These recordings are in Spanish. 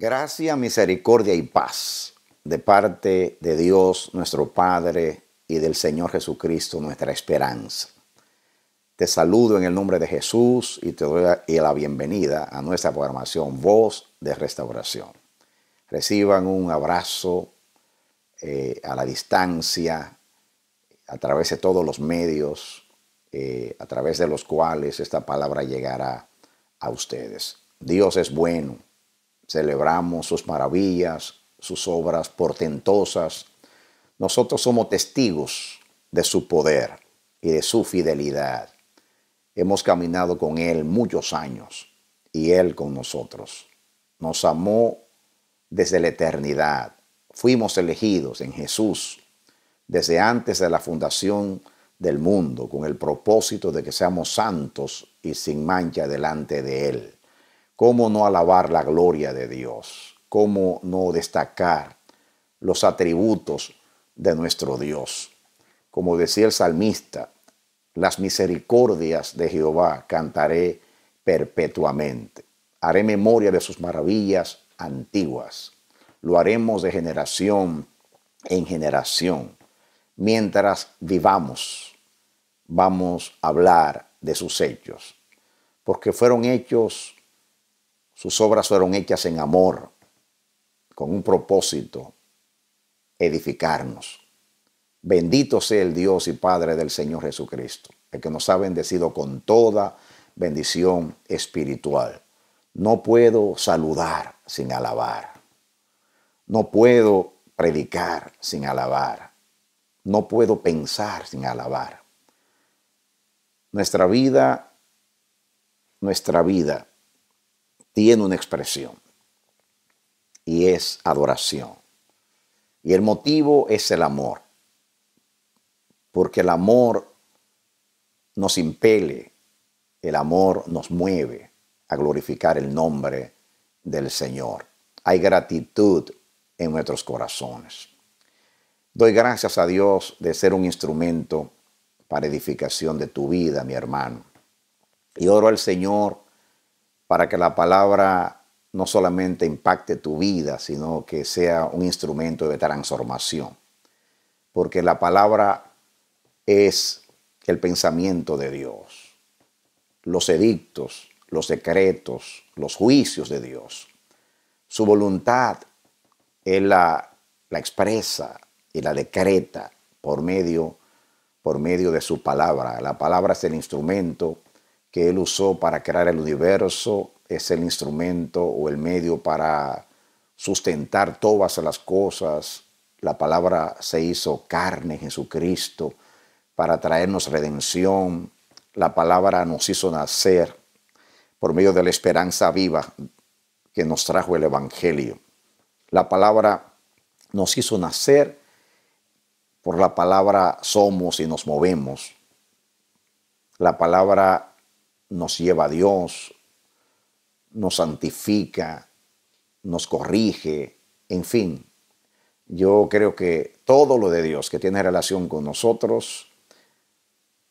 Gracia, misericordia y paz de parte de Dios nuestro Padre y del Señor Jesucristo nuestra esperanza. Te saludo en el nombre de Jesús y te doy la bienvenida a nuestra programación Voz de Restauración. Reciban un abrazo eh, a la distancia, a través de todos los medios, eh, a través de los cuales esta palabra llegará a ustedes. Dios es bueno celebramos sus maravillas, sus obras portentosas. Nosotros somos testigos de su poder y de su fidelidad. Hemos caminado con Él muchos años y Él con nosotros. Nos amó desde la eternidad. Fuimos elegidos en Jesús desde antes de la fundación del mundo con el propósito de que seamos santos y sin mancha delante de Él. ¿Cómo no alabar la gloria de Dios? ¿Cómo no destacar los atributos de nuestro Dios? Como decía el salmista, las misericordias de Jehová cantaré perpetuamente. Haré memoria de sus maravillas antiguas. Lo haremos de generación en generación. Mientras vivamos, vamos a hablar de sus hechos, porque fueron hechos sus obras fueron hechas en amor, con un propósito, edificarnos. Bendito sea el Dios y Padre del Señor Jesucristo, el que nos ha bendecido con toda bendición espiritual. No puedo saludar sin alabar. No puedo predicar sin alabar. No puedo pensar sin alabar. Nuestra vida, nuestra vida tiene una expresión y es adoración. Y el motivo es el amor, porque el amor nos impele, el amor nos mueve a glorificar el nombre del Señor. Hay gratitud en nuestros corazones. Doy gracias a Dios de ser un instrumento para edificación de tu vida, mi hermano. Y oro al Señor para que la palabra no solamente impacte tu vida, sino que sea un instrumento de transformación. Porque la palabra es el pensamiento de Dios, los edictos, los decretos, los juicios de Dios. Su voluntad, Él la, la expresa y la decreta por medio, por medio de su palabra. La palabra es el instrumento que Él usó para crear el universo, es el instrumento o el medio para sustentar todas las cosas. La palabra se hizo carne, Jesucristo, para traernos redención. La palabra nos hizo nacer por medio de la esperanza viva que nos trajo el Evangelio. La palabra nos hizo nacer, por la palabra somos y nos movemos. La palabra nos lleva a Dios, nos santifica, nos corrige, en fin. Yo creo que todo lo de Dios que tiene relación con nosotros,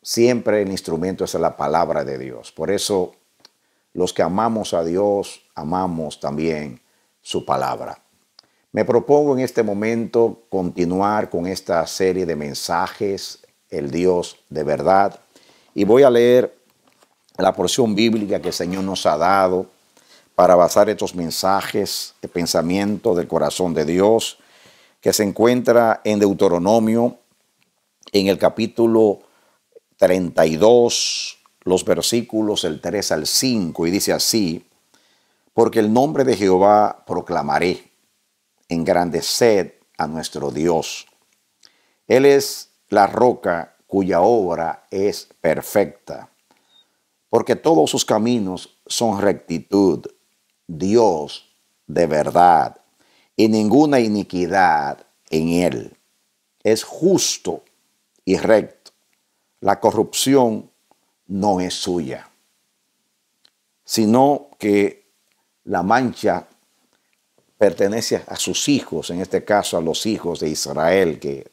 siempre el instrumento es la palabra de Dios. Por eso los que amamos a Dios, amamos también su palabra. Me propongo en este momento continuar con esta serie de mensajes, el Dios de verdad, y voy a leer la porción bíblica que el Señor nos ha dado para basar estos mensajes, de pensamiento del corazón de Dios, que se encuentra en Deuteronomio, en el capítulo 32, los versículos del 3 al 5, y dice así, porque el nombre de Jehová proclamaré, en grande sed a nuestro Dios. Él es la roca cuya obra es perfecta porque todos sus caminos son rectitud, Dios de verdad, y ninguna iniquidad en él. Es justo y recto. La corrupción no es suya, sino que la mancha pertenece a sus hijos, en este caso a los hijos de Israel, que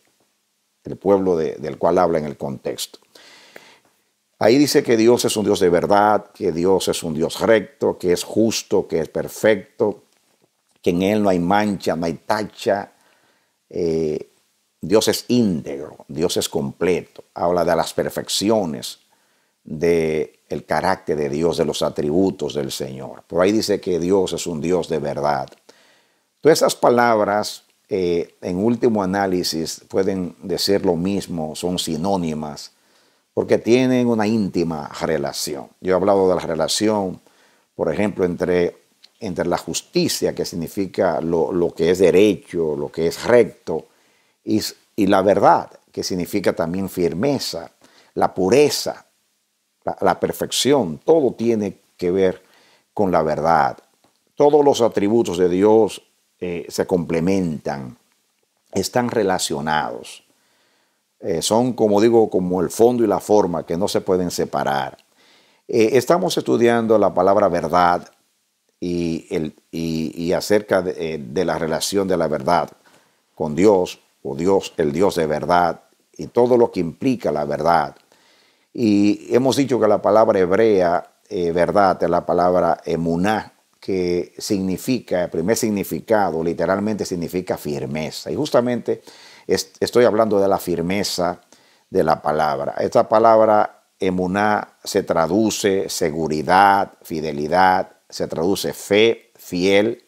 el pueblo del cual habla en el contexto. Ahí dice que Dios es un Dios de verdad, que Dios es un Dios recto, que es justo, que es perfecto, que en Él no hay mancha, no hay tacha. Eh, Dios es íntegro, Dios es completo. Habla de las perfecciones del el carácter de Dios, de los atributos del Señor. Por ahí dice que Dios es un Dios de verdad. Todas esas palabras, eh, en último análisis, pueden decir lo mismo, son sinónimas porque tienen una íntima relación. Yo he hablado de la relación, por ejemplo, entre, entre la justicia, que significa lo, que es derecho, lo que es recto, y, la verdad, que significa también firmeza, la pureza, la, perfección, todo tiene que ver con la verdad. Todos los atributos de Dios eh, se complementan, están relacionados. Eh, son, como digo, como el fondo y la forma, que no se pueden separar. Eh, estamos estudiando la palabra verdad y, el, y, acerca eh, de, la relación de la verdad con Dios, o Dios, el Dios de verdad, y todo lo que implica la verdad. Y hemos dicho que la palabra hebrea, verdad, es la palabra emuná, que significa, el primer significado, literalmente significa firmeza. Y justamente estoy hablando de la firmeza de la palabra. Esta palabra emuná se traduce seguridad, fidelidad, se traduce fe, fiel,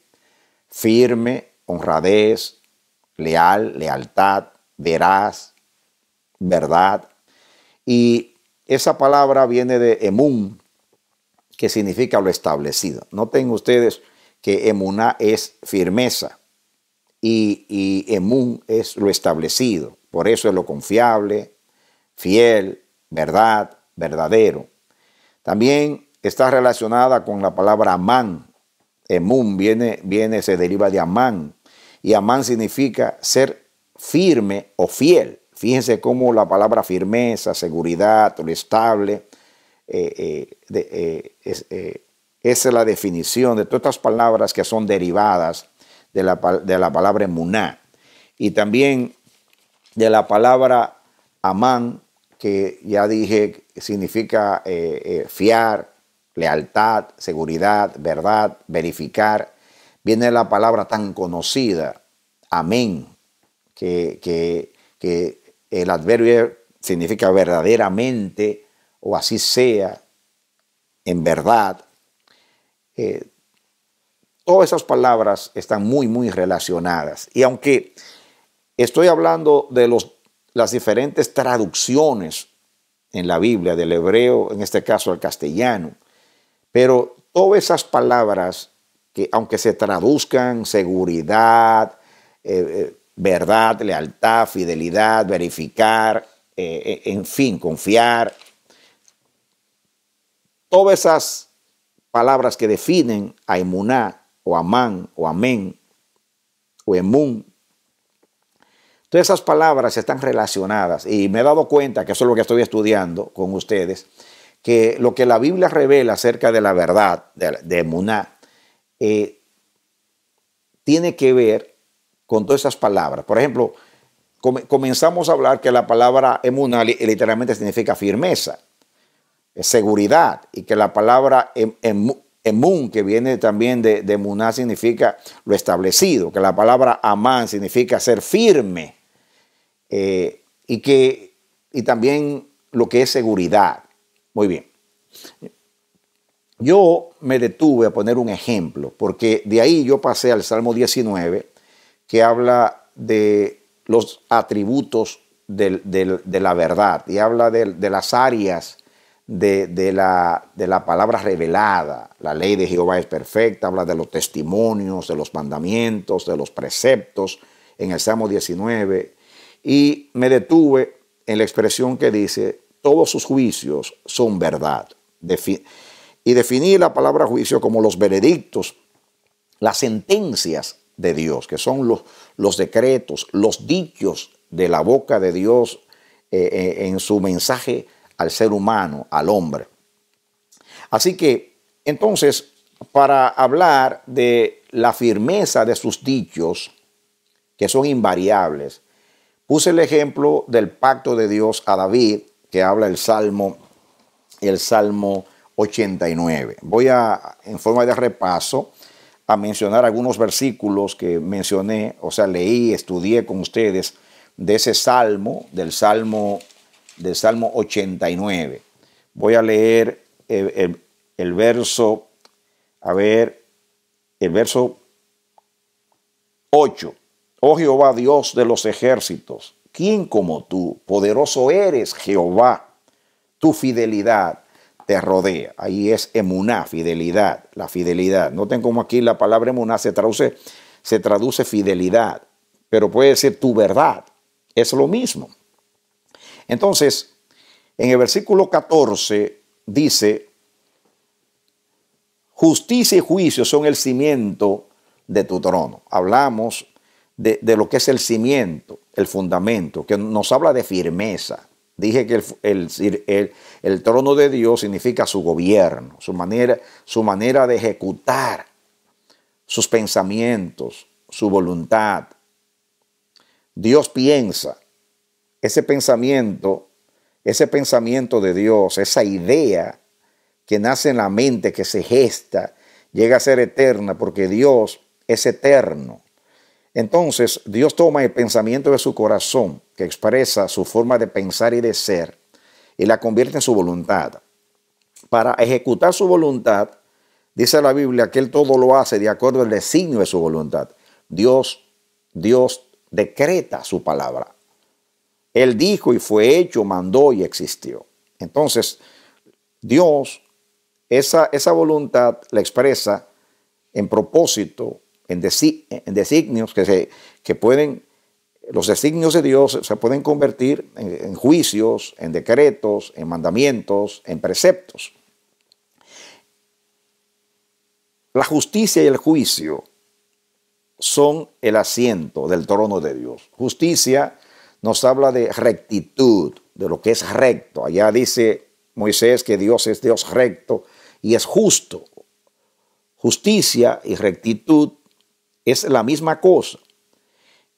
firme, honradez, leal, lealtad, veraz, verdad. Y esa palabra viene de emun, que significa lo establecido. Noten ustedes que emuná es firmeza y, emun es lo establecido. Por eso es lo confiable, fiel, verdad, verdadero. También está relacionada con la palabra amán. Emun viene, viene, se deriva de amán. Y amán significa ser firme o fiel. Fíjense cómo la palabra firmeza, seguridad, lo estable, eh, eh, eh, es, esa es la definición de todas estas palabras que son derivadas de la, palabra muná, y también de la palabra amán, que ya dije significa eh, eh, fiar, lealtad, seguridad, verdad, verificar. Viene la palabra tan conocida, amén, que, el adverbio significa verdaderamente o así sea, en verdad. Eh, Todas esas palabras están muy, muy relacionadas. Y aunque estoy hablando de los, las diferentes traducciones en la Biblia, del hebreo, en este caso al castellano, pero todas esas palabras que aunque se traduzcan seguridad, eh, eh, verdad, lealtad, fidelidad, verificar, eh, en fin, confiar, todas esas palabras que definen a imuná o Amán, o Amén, o Emun. Todas esas palabras están relacionadas y me he dado cuenta, que eso es lo que estoy estudiando con ustedes, que lo que la Biblia revela acerca de la verdad, de, emuná, eh, tiene que ver con todas esas palabras. Por ejemplo, comenzamos a hablar que la palabra emuná literalmente significa firmeza, eh, seguridad, y que la palabra em, que viene también de, Muná, significa lo establecido, que la palabra Amán significa ser firme, eh, y, que, y también lo que es seguridad. Muy bien. Yo me detuve a poner un ejemplo, porque de ahí yo pasé al Salmo 19, que habla de los atributos de la verdad y habla de, de las áreas de, de, la, palabra revelada. La ley de Jehová es perfecta, habla de los testimonios, de los mandamientos, de los preceptos en el Salmo 19. Y me detuve en la expresión que dice, todos sus juicios son verdad. y definí la palabra juicio como los veredictos, las sentencias de Dios, que son los, los decretos, los dichos de la boca de Dios eh, eh, en su mensaje al ser humano, al hombre. Así que, entonces, para hablar de la firmeza de sus dichos, que son invariables, puse el ejemplo del pacto de Dios a David, que habla el Salmo, el Salmo 89. Voy a, en forma de repaso, a mencionar algunos versículos que mencioné, o sea, leí, estudié con ustedes de ese salmo, del Salmo del Salmo 89. Voy a leer el, verso, a ver, el verso 8. Oh Jehová, Dios de los ejércitos, ¿quién como tú? Poderoso eres Jehová, tu fidelidad te rodea. Ahí es emuná, fidelidad, la fidelidad. Noten como aquí la palabra emuná se traduce, se traduce fidelidad, pero puede ser tu verdad. Es lo mismo. Entonces, en el versículo 14 dice, justicia y juicio son el cimiento de tu trono. Hablamos de, lo que es el cimiento, el fundamento, que nos habla de firmeza. Dije que el, el, trono de Dios significa su gobierno, su manera, su manera de ejecutar sus pensamientos, su voluntad. Dios piensa, ese pensamiento, ese pensamiento de Dios, esa idea que nace en la mente, que se gesta, llega a ser eterna, porque Dios es eterno. Entonces, Dios toma el pensamiento de su corazón, que expresa su forma de pensar y de ser, y la convierte en su voluntad. Para ejecutar su voluntad, dice la Biblia que Él todo lo hace de acuerdo al designio de su voluntad. Dios, Dios decreta su palabra. Él dijo y fue hecho, mandó y existió. Entonces, Dios esa, esa voluntad la expresa en propósito, en, en designios que, se, que pueden, los designios de Dios se pueden convertir en, en juicios, en decretos, en mandamientos, en preceptos. La justicia y el juicio son el asiento del trono de Dios. Justicia nos habla de rectitud, de lo que es recto. Allá dice Moisés que Dios es Dios recto y es justo. Justicia y rectitud es la misma cosa.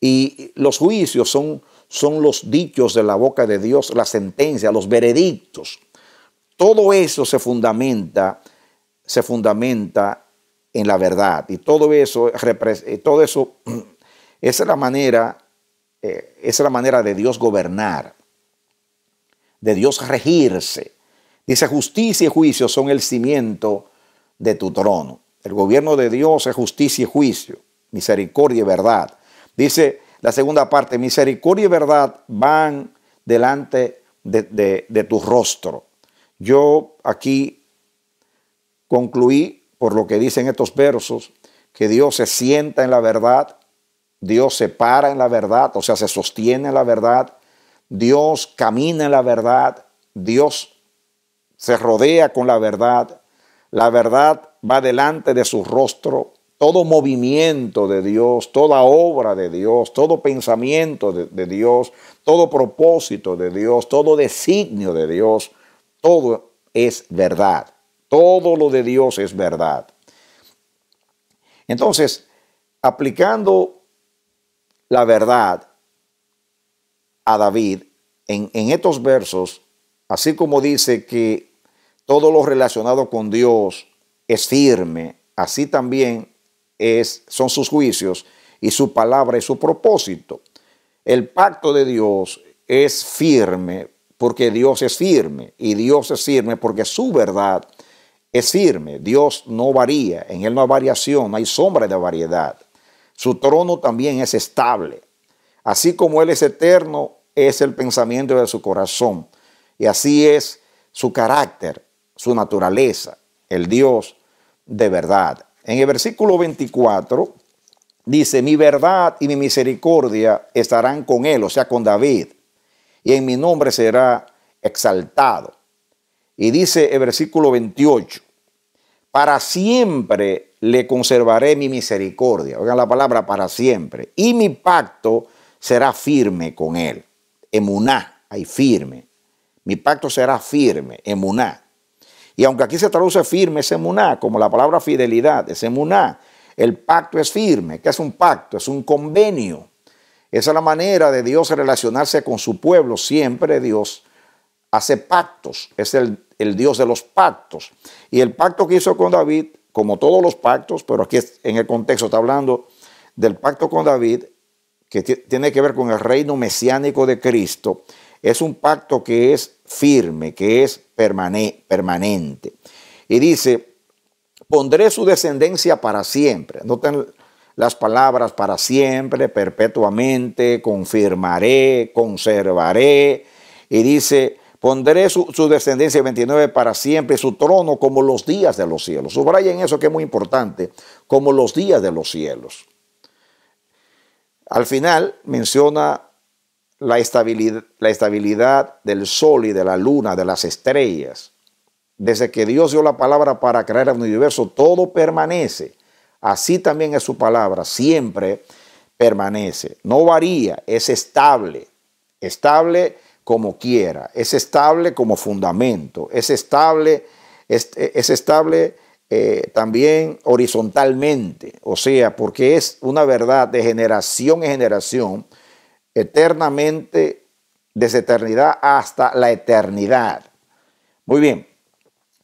Y los juicios son, son los dichos de la boca de Dios, la sentencia, los veredictos. Todo eso se fundamenta, se fundamenta en la verdad. Y todo eso, todo eso es la manera eh, esa es la manera de Dios gobernar, de Dios regirse. Dice, justicia y juicio son el cimiento de tu trono. El gobierno de Dios es justicia y juicio, misericordia y verdad. Dice la segunda parte, misericordia y verdad van delante de, de tu rostro. Yo aquí concluí por lo que dicen estos versos, que Dios se sienta en la verdad, Dios se para en la verdad, o sea, se sostiene en la verdad, Dios camina en la verdad, Dios se rodea con la verdad, la verdad va delante de su rostro, todo movimiento de Dios, toda obra de Dios, todo pensamiento de, de Dios, todo propósito de Dios, todo designio de Dios, todo es verdad, todo lo de Dios es verdad. Entonces, aplicando la verdad a David en, estos versos, así como dice que todo lo relacionado con Dios es firme, así también es, son sus juicios y su palabra y su propósito. El pacto de Dios es firme porque Dios es firme y Dios es firme porque su verdad es firme. Dios no varía, en Él no hay variación, no hay sombra de variedad. Su trono también es estable. Así como Él es eterno, es el pensamiento de su corazón. Y así es su carácter, su naturaleza, el Dios de verdad. En el versículo 24 dice, mi verdad y mi misericordia estarán con Él, o sea, con David, y en mi nombre será exaltado. Y dice el versículo 28, para siempre le conservaré mi misericordia. Oigan la palabra para siempre. Y mi pacto será firme con él. Emuná, ahí firme. Mi pacto será firme, emuná. Y aunque aquí se traduce firme, es emuná, como la palabra fidelidad, es emuná. El pacto es firme. ¿Qué es un pacto? Es un convenio. Esa es la manera de Dios relacionarse con su pueblo. Siempre Dios hace pactos. Es el Dios de los pactos. Y el pacto que hizo con David como todos los pactos, pero aquí en el contexto está hablando del pacto con David, que tiene que ver con el reino mesiánico de Cristo, es un pacto que es firme, que es permanente. Y dice, pondré su descendencia para siempre. Noten las palabras para siempre, perpetuamente, confirmaré, conservaré. Y dice, Pondré su, descendencia 29 para siempre, su trono como los días de los cielos. Subrayen eso que es muy importante, como los días de los cielos. Al final menciona la estabilidad, la estabilidad, del sol y de la luna, de las estrellas. Desde que Dios dio la palabra para crear el universo, todo permanece. Así también es su palabra, siempre permanece. No varía, es estable. Estable como quiera, es estable como fundamento, es estable, es, estable eh, también horizontalmente, o sea, porque es una verdad de generación en generación, eternamente, desde eternidad hasta la eternidad. Muy bien,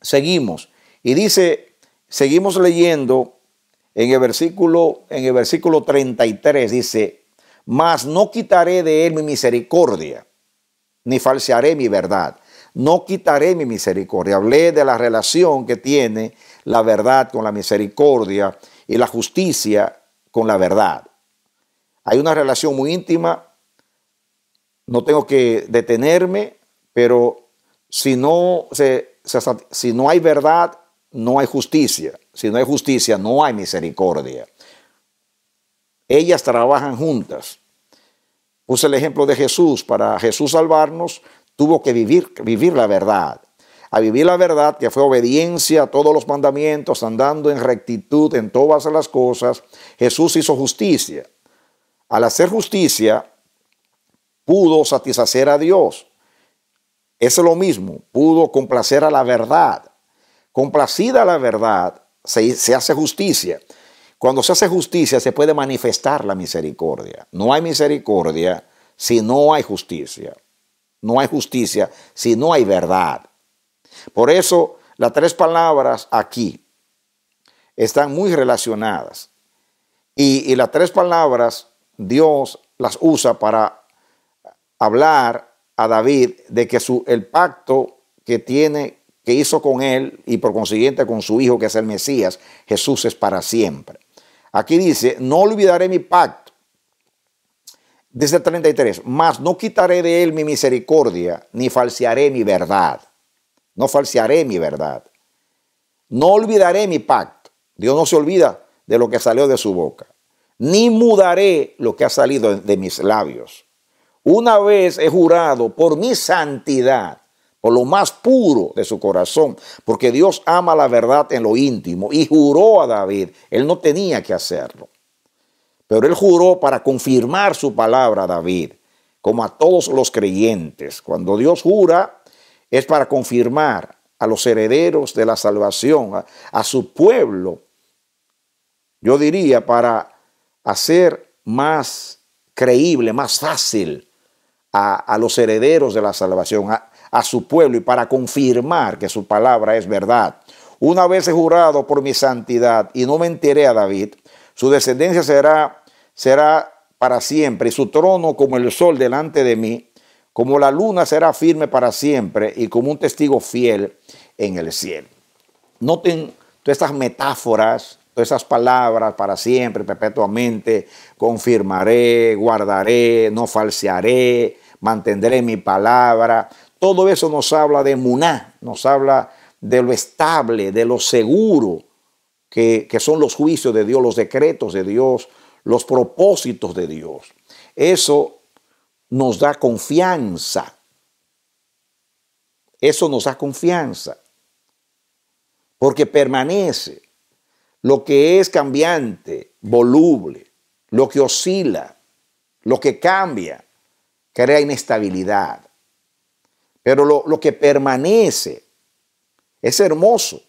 seguimos. Y dice, seguimos leyendo en el versículo, en el versículo 33, dice, mas no quitaré de él mi misericordia ni falsearé mi verdad. No quitaré mi misericordia. Hablé de la relación que tiene la verdad con la misericordia y la justicia con la verdad. Hay una relación muy íntima. No tengo que detenerme, pero si no, se, si no hay verdad, no hay justicia. Si no hay justicia, no hay misericordia. Ellas trabajan juntas. Puse el ejemplo de Jesús. Para Jesús salvarnos, tuvo que vivir, vivir la verdad. A vivir la verdad, que fue obediencia a todos los mandamientos, andando en rectitud en todas las cosas, Jesús hizo justicia. Al hacer justicia, pudo satisfacer a Dios. Es lo mismo, pudo complacer a la verdad. Complacida la verdad, se, se hace justicia. Cuando se hace justicia se puede manifestar la misericordia. No hay misericordia si no hay justicia. No hay justicia si no hay verdad. Por eso las tres palabras aquí están muy relacionadas. Y, las tres palabras Dios las usa para hablar a David de que su, el pacto que tiene, que hizo con él y por consiguiente con su hijo, que es el Mesías, Jesús es para siempre. Aquí dice, no olvidaré mi pacto. Dice 33, mas no quitaré de él mi misericordia, ni falsearé mi verdad. No falsearé mi verdad. No olvidaré mi pacto. Dios no se olvida de lo que salió de su boca. Ni mudaré lo que ha salido de mis labios. Una vez he jurado por mi santidad lo más puro de su corazón, porque Dios ama la verdad en lo íntimo y juró a David, él no tenía que hacerlo, pero él juró para confirmar su palabra a David, como a todos los creyentes. Cuando Dios jura es para confirmar a los herederos de la salvación, a, su pueblo, yo diría para hacer más creíble, más fácil a, a los herederos de la salvación, a, a su pueblo y para confirmar que su palabra es verdad. Una vez he jurado por mi santidad y no mentiré a David, su descendencia será, será para siempre y su trono como el sol delante de mí, como la luna será firme para siempre y como un testigo fiel en el cielo. Noten todas estas metáforas, todas esas palabras para siempre, perpetuamente, confirmaré, guardaré, no falsearé, mantendré mi palabra. Todo eso nos habla de Muná, nos habla de lo estable, de lo seguro, que, que son los juicios de Dios, los decretos de Dios, los propósitos de Dios. Eso nos da confianza. Eso nos da confianza. Porque permanece lo que es cambiante, voluble, lo que oscila, lo que cambia, crea inestabilidad. Pero lo, que permanece es hermoso.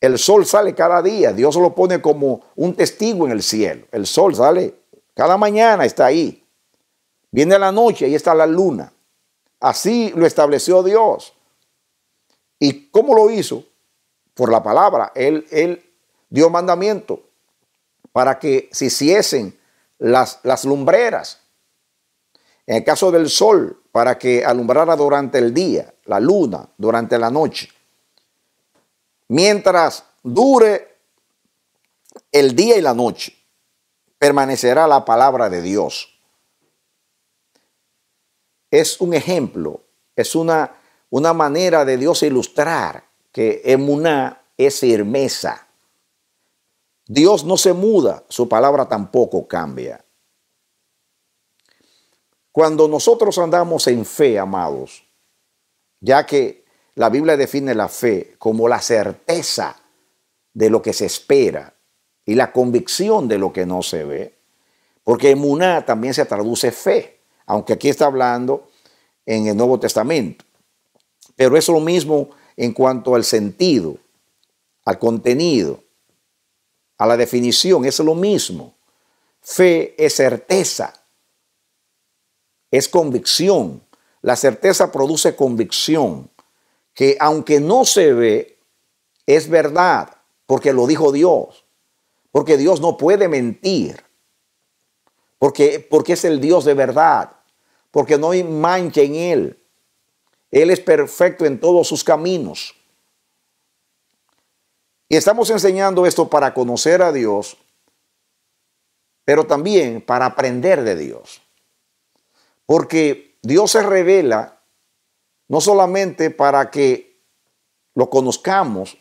El sol sale cada día, Dios lo pone como un testigo en el cielo. El sol sale cada mañana, está ahí. Viene la noche y está la luna. Así lo estableció Dios. ¿Y cómo lo hizo? Por la palabra. Él, él dio mandamiento para que se hiciesen las, las lumbreras. En el caso del sol, para que alumbrara durante el día, la luna, durante la noche. Mientras dure el día y la noche, permanecerá la palabra de Dios. Es un ejemplo, es una, una manera de Dios ilustrar que emuná es firmeza. Dios no se muda, su palabra tampoco cambia. Cuando nosotros andamos en fe, amados, ya que la Biblia define la fe como la certeza de lo que se espera y la convicción de lo que no se ve, porque emuná también se traduce fe, aunque aquí está hablando en el Nuevo Testamento. Pero es lo mismo en cuanto al sentido, al contenido, a la definición, es lo mismo. Fe es certeza es convicción. La certeza produce convicción, que aunque no se ve, es verdad, porque lo dijo Dios, porque Dios no puede mentir, porque, porque es el Dios de verdad, porque no hay mancha en Él. Él es perfecto en todos sus caminos. Y estamos enseñando esto para conocer a Dios, pero también para aprender de Dios. Porque Dios se revela no solamente para que lo conozcamos,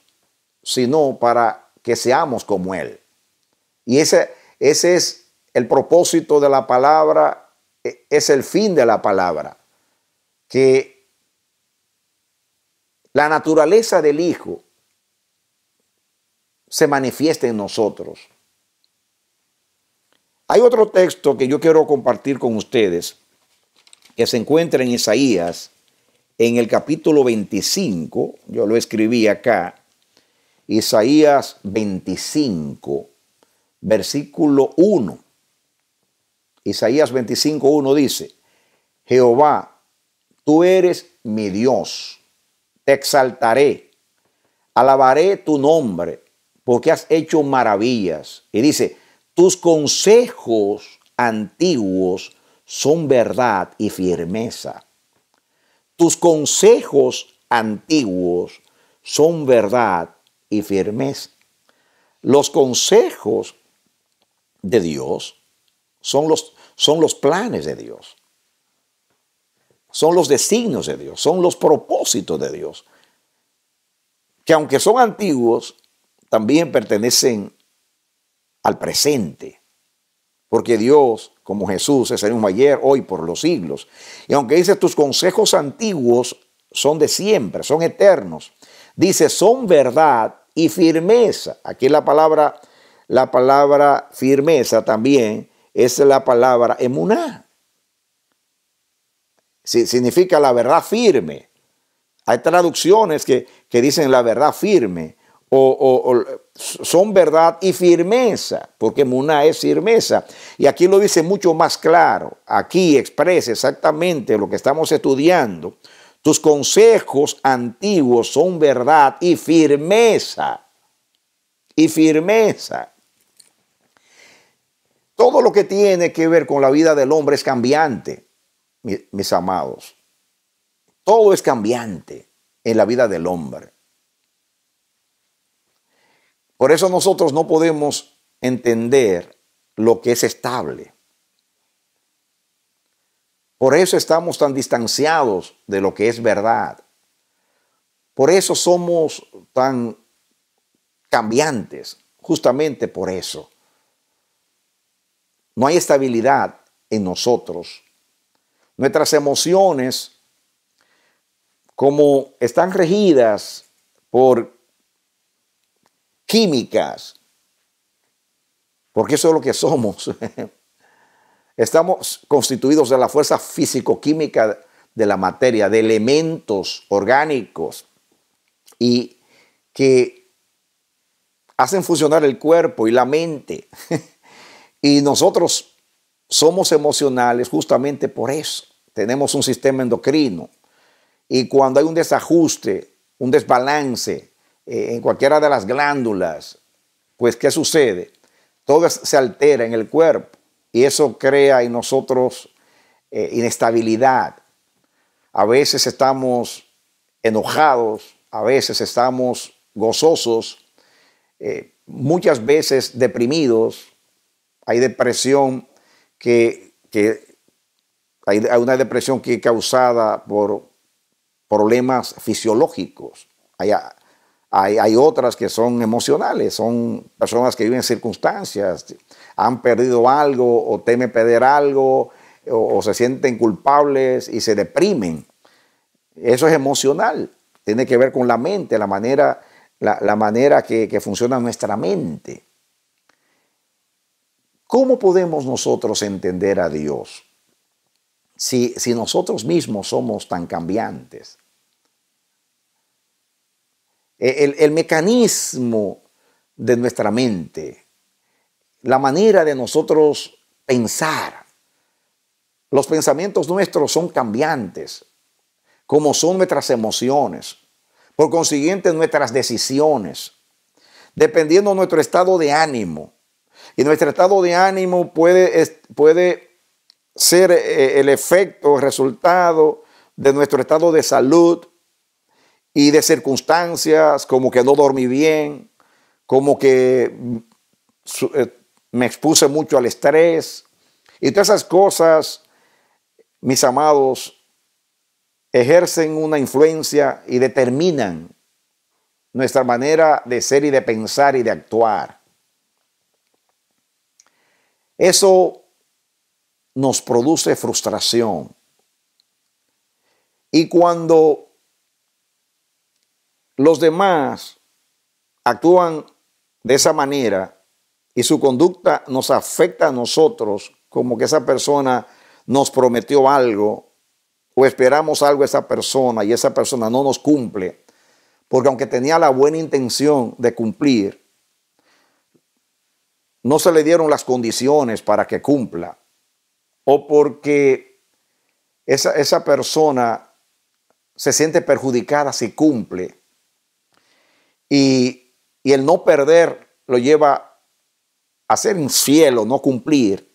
sino para que seamos como Él. Y ese, ese es el propósito de la palabra, e, es el fin de la palabra, que la naturaleza del Hijo se manifieste en nosotros. Hay otro texto que yo quiero compartir con ustedes que se encuentra en Isaías, en el capítulo 25, yo lo escribí acá, Isaías 25, versículo 1. Isaías 25, 1 dice, Jehová, tú eres mi Dios, te exaltaré, alabaré tu nombre, porque has hecho maravillas. Y dice, tus consejos antiguos son verdad y firmeza. Tus consejos antiguos son verdad y firmeza. Los consejos de Dios son los, son los planes de Dios, son los designios de Dios, son los propósitos de Dios, que aunque son antiguos, también pertenecen al presente porque Dios, como Jesús, es el mismo ayer, hoy, por los siglos. Y aunque dice, tus consejos antiguos son de siempre, son eternos, dice, son verdad y firmeza. Aquí la palabra, la palabra firmeza también es la palabra emuná. Significa la verdad firme. Hay traducciones que, que dicen la verdad firme, o, son verdad y firmeza, porque Muna es firmeza. Y aquí lo dice mucho más claro, aquí expresa exactamente lo que estamos estudiando. Tus consejos antiguos son verdad y firmeza. Y firmeza. Todo lo que tiene que ver con la vida del hombre es cambiante, mis amados. Todo es cambiante en la vida del hombre. Por eso nosotros no podemos entender lo que es estable. Por eso estamos tan distanciados de lo que es verdad. Por eso somos tan cambiantes, justamente por eso. No hay estabilidad en nosotros. Nuestras emociones, como están regidas por químicas, porque eso es lo que somos. Estamos constituidos de la fuerza físico-química de la materia, de elementos orgánicos y que hacen funcionar el cuerpo y la mente. y nosotros somos emocionales justamente por eso. Tenemos un sistema endocrino y cuando hay un desajuste, un desbalance eh, en cualquiera de las glándulas, pues ¿qué sucede? Todo se altera en el cuerpo y eso crea en nosotros eh, inestabilidad. A veces estamos enojados, a veces estamos gozosos, eh, muchas veces deprimidos. Hay depresión que, hay, una depresión que es causada por problemas fisiológicos. Hay hay, otras que son emocionales, son personas que viven circunstancias, han perdido algo o temen perder algo o, se sienten culpables y se deprimen. Eso es emocional, tiene que ver con la mente, la manera, la, manera que, funciona nuestra mente. ¿Cómo podemos nosotros entender a Dios si nosotros mismos somos tan cambiantes? Eh, el, mecanismo de nuestra mente, la manera de nosotros pensar. Los pensamientos nuestros son cambiantes, como son nuestras emociones, por consiguiente nuestras decisiones, dependiendo de nuestro estado de ánimo. Y nuestro estado de ánimo puede, puede ser eh, el efecto, el resultado de nuestro estado de salud, y de circunstancias, como que no dormí bien, como que eh, me expuse mucho al estrés. Y todas esas cosas, mis amados, ejercen una influencia y determinan nuestra manera de ser y de pensar y de actuar. Eso nos produce frustración. Y cuando los demás actúan de esa manera y su conducta nos afecta a nosotros, como que esa persona nos prometió algo o esperamos algo a esa persona y esa persona no nos cumple, porque aunque tenía la buena intención de cumplir, no se le dieron las condiciones para que cumpla, o porque esa, esa persona se siente perjudicada si cumple, y, el no perder lo lleva a ser infiel o no cumplir.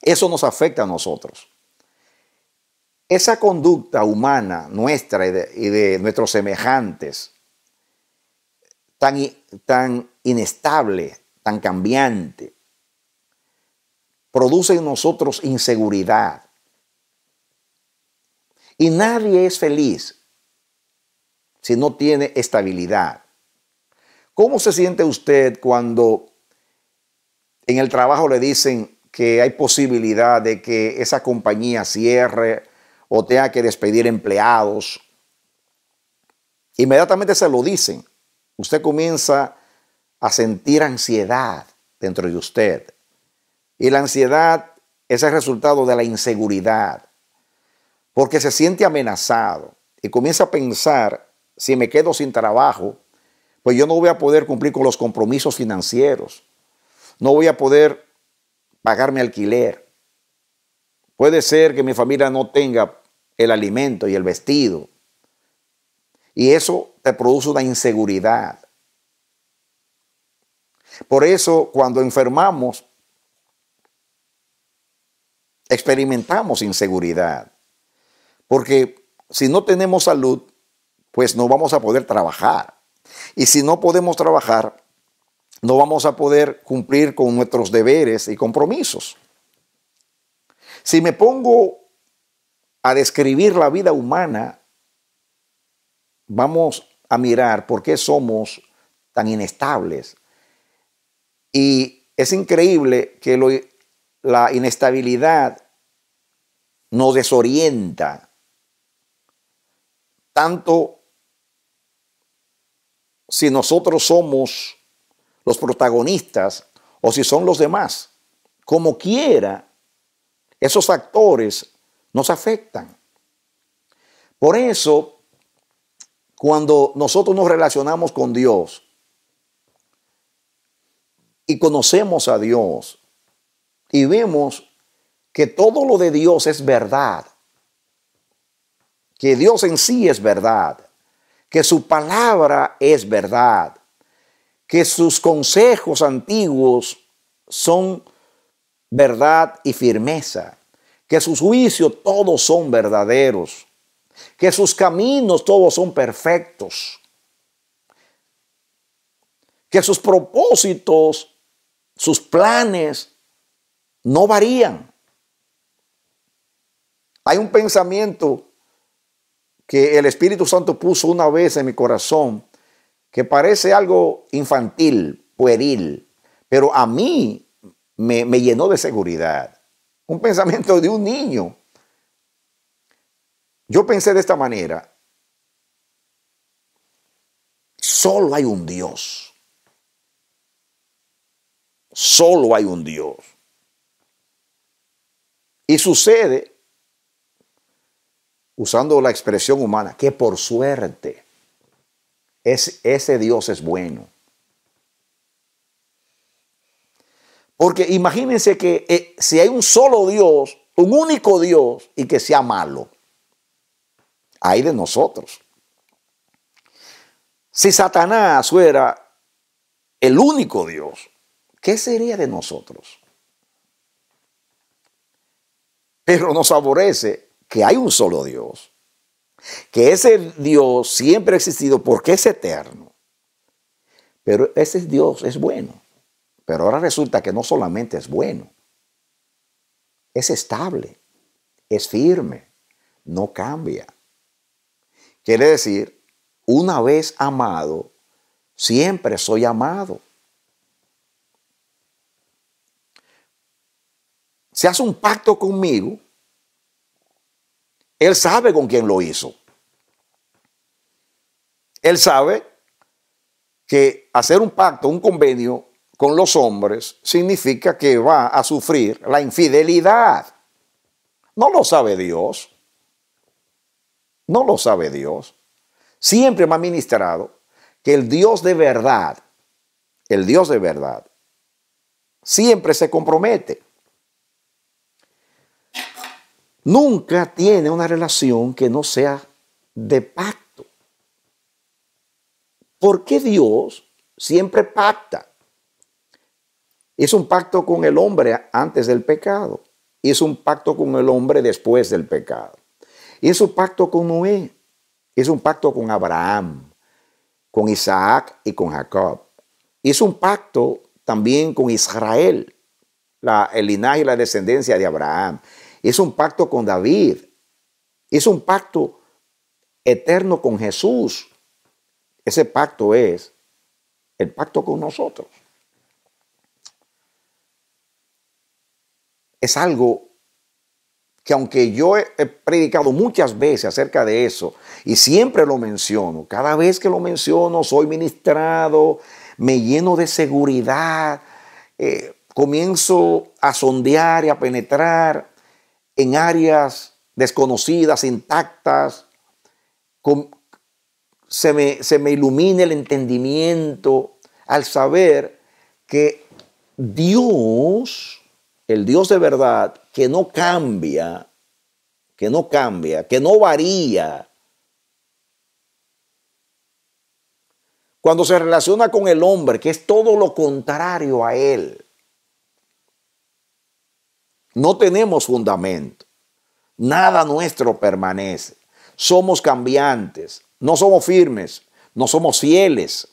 Eso nos afecta a nosotros. Esa conducta humana nuestra y de, nuestros semejantes, tan inestable, tan cambiante, produce en nosotros inseguridad. Y nadie es feliz si no tiene estabilidad. ¿Cómo se siente usted cuando en el trabajo le dicen que hay posibilidad de que esa compañía cierre o tenga que despedir empleados? Inmediatamente se lo dicen. Usted comienza a sentir ansiedad dentro de usted. Y la ansiedad es el resultado de la inseguridad, porque se siente amenazado y comienza a pensar, si me quedo sin trabajo, pues yo no voy a poder cumplir con los compromisos financieros, no voy a poder pagar mi alquiler. Puede ser que mi familia no tenga el alimento y el vestido. Y eso te produce una inseguridad. Por eso cuando enfermamos, experimentamos inseguridad. Porque si no tenemos salud, pues no vamos a poder trabajar. Y si no podemos trabajar, no vamos a poder cumplir con nuestros deberes y compromisos. Si me pongo a describir la vida humana, vamos a mirar por qué somos tan inestables. Y es increíble que la inestabilidad nos desorienta tanto si nosotros somos los protagonistas o si son los demás. Como quiera, esos actores nos afectan. Por eso, cuando nosotros nos relacionamos con Dios y conocemos a Dios y vemos que todo lo de Dios es verdad, que Dios en sí es verdad, que su palabra es verdad, que sus consejos antiguos son verdad y firmeza, que sus juicios todos son verdaderos, que sus caminos todos son perfectos, que sus propósitos, sus planes no varían. Hay un pensamiento que el Espíritu Santo puso una vez en mi corazón, que parece algo infantil, pueril, pero a mí me, llenó de seguridad. Un pensamiento de un niño. Yo pensé de esta manera, solo hay un Dios. Solo hay un Dios. Y sucede usando la expresión humana, que por suerte es, ese Dios es bueno. Porque imagínense que eh, si hay un solo Dios, un único Dios, y que sea malo, hay de nosotros. Si Satanás fuera el único Dios, ¿qué sería de nosotros? Pero nos favorece que hay un solo Dios, que ese Dios siempre ha existido porque es eterno, pero ese Dios es bueno. Pero ahora resulta que no solamente es bueno, es estable, es firme, no cambia. Quiere decir, una vez amado, siempre soy amado. Se hace un pacto conmigo él sabe con quién lo hizo. Él sabe que hacer un pacto, un convenio con los hombres significa que va a sufrir la infidelidad. No lo sabe Dios. No lo sabe Dios. Siempre me ha ministrado que el Dios de verdad, el Dios de verdad, siempre se compromete nunca tiene una relación que no sea de pacto. ¿Por qué Dios siempre pacta? Es un pacto con el hombre antes del pecado. es un pacto con el hombre después del pecado. es un pacto con Noé. es un pacto con Abraham, con Isaac y con Jacob. es un pacto también con Israel, la, el linaje y la descendencia de Abraham. Es un pacto con David. Es un pacto eterno con Jesús. Ese pacto es el pacto con nosotros. Es algo que aunque yo he, predicado muchas veces acerca de eso y siempre lo menciono, cada vez que lo menciono soy ministrado, me lleno de seguridad, eh, comienzo a sondear y a penetrar en áreas desconocidas, intactas, se, me, ilumina ilumine el entendimiento al saber que Dios, el Dios de verdad, que no cambia, que no cambia, que no varía, cuando se relaciona con el hombre, que es todo lo contrario a él, no tenemos fundamento. Nada nuestro permanece. Somos cambiantes, no somos firmes, no somos fieles.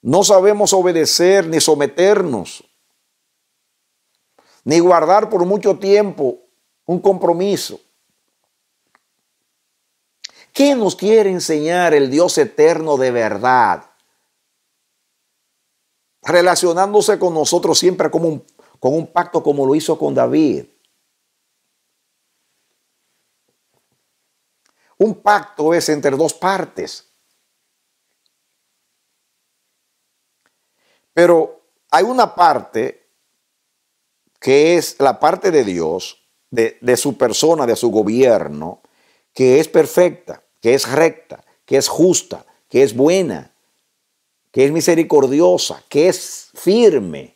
No sabemos obedecer ni someternos, ni guardar por mucho tiempo un compromiso. ¿Qué nos quiere enseñar el Dios eterno de verdad? relacionándose con nosotros siempre como con un pacto como lo hizo con David. Un pacto es entre dos partes. Pero hay una parte que es la parte de Dios, de, de, su persona, de su gobierno, que es perfecta, que es recta, que es justa, que es buena, que es misericordiosa, que es firme,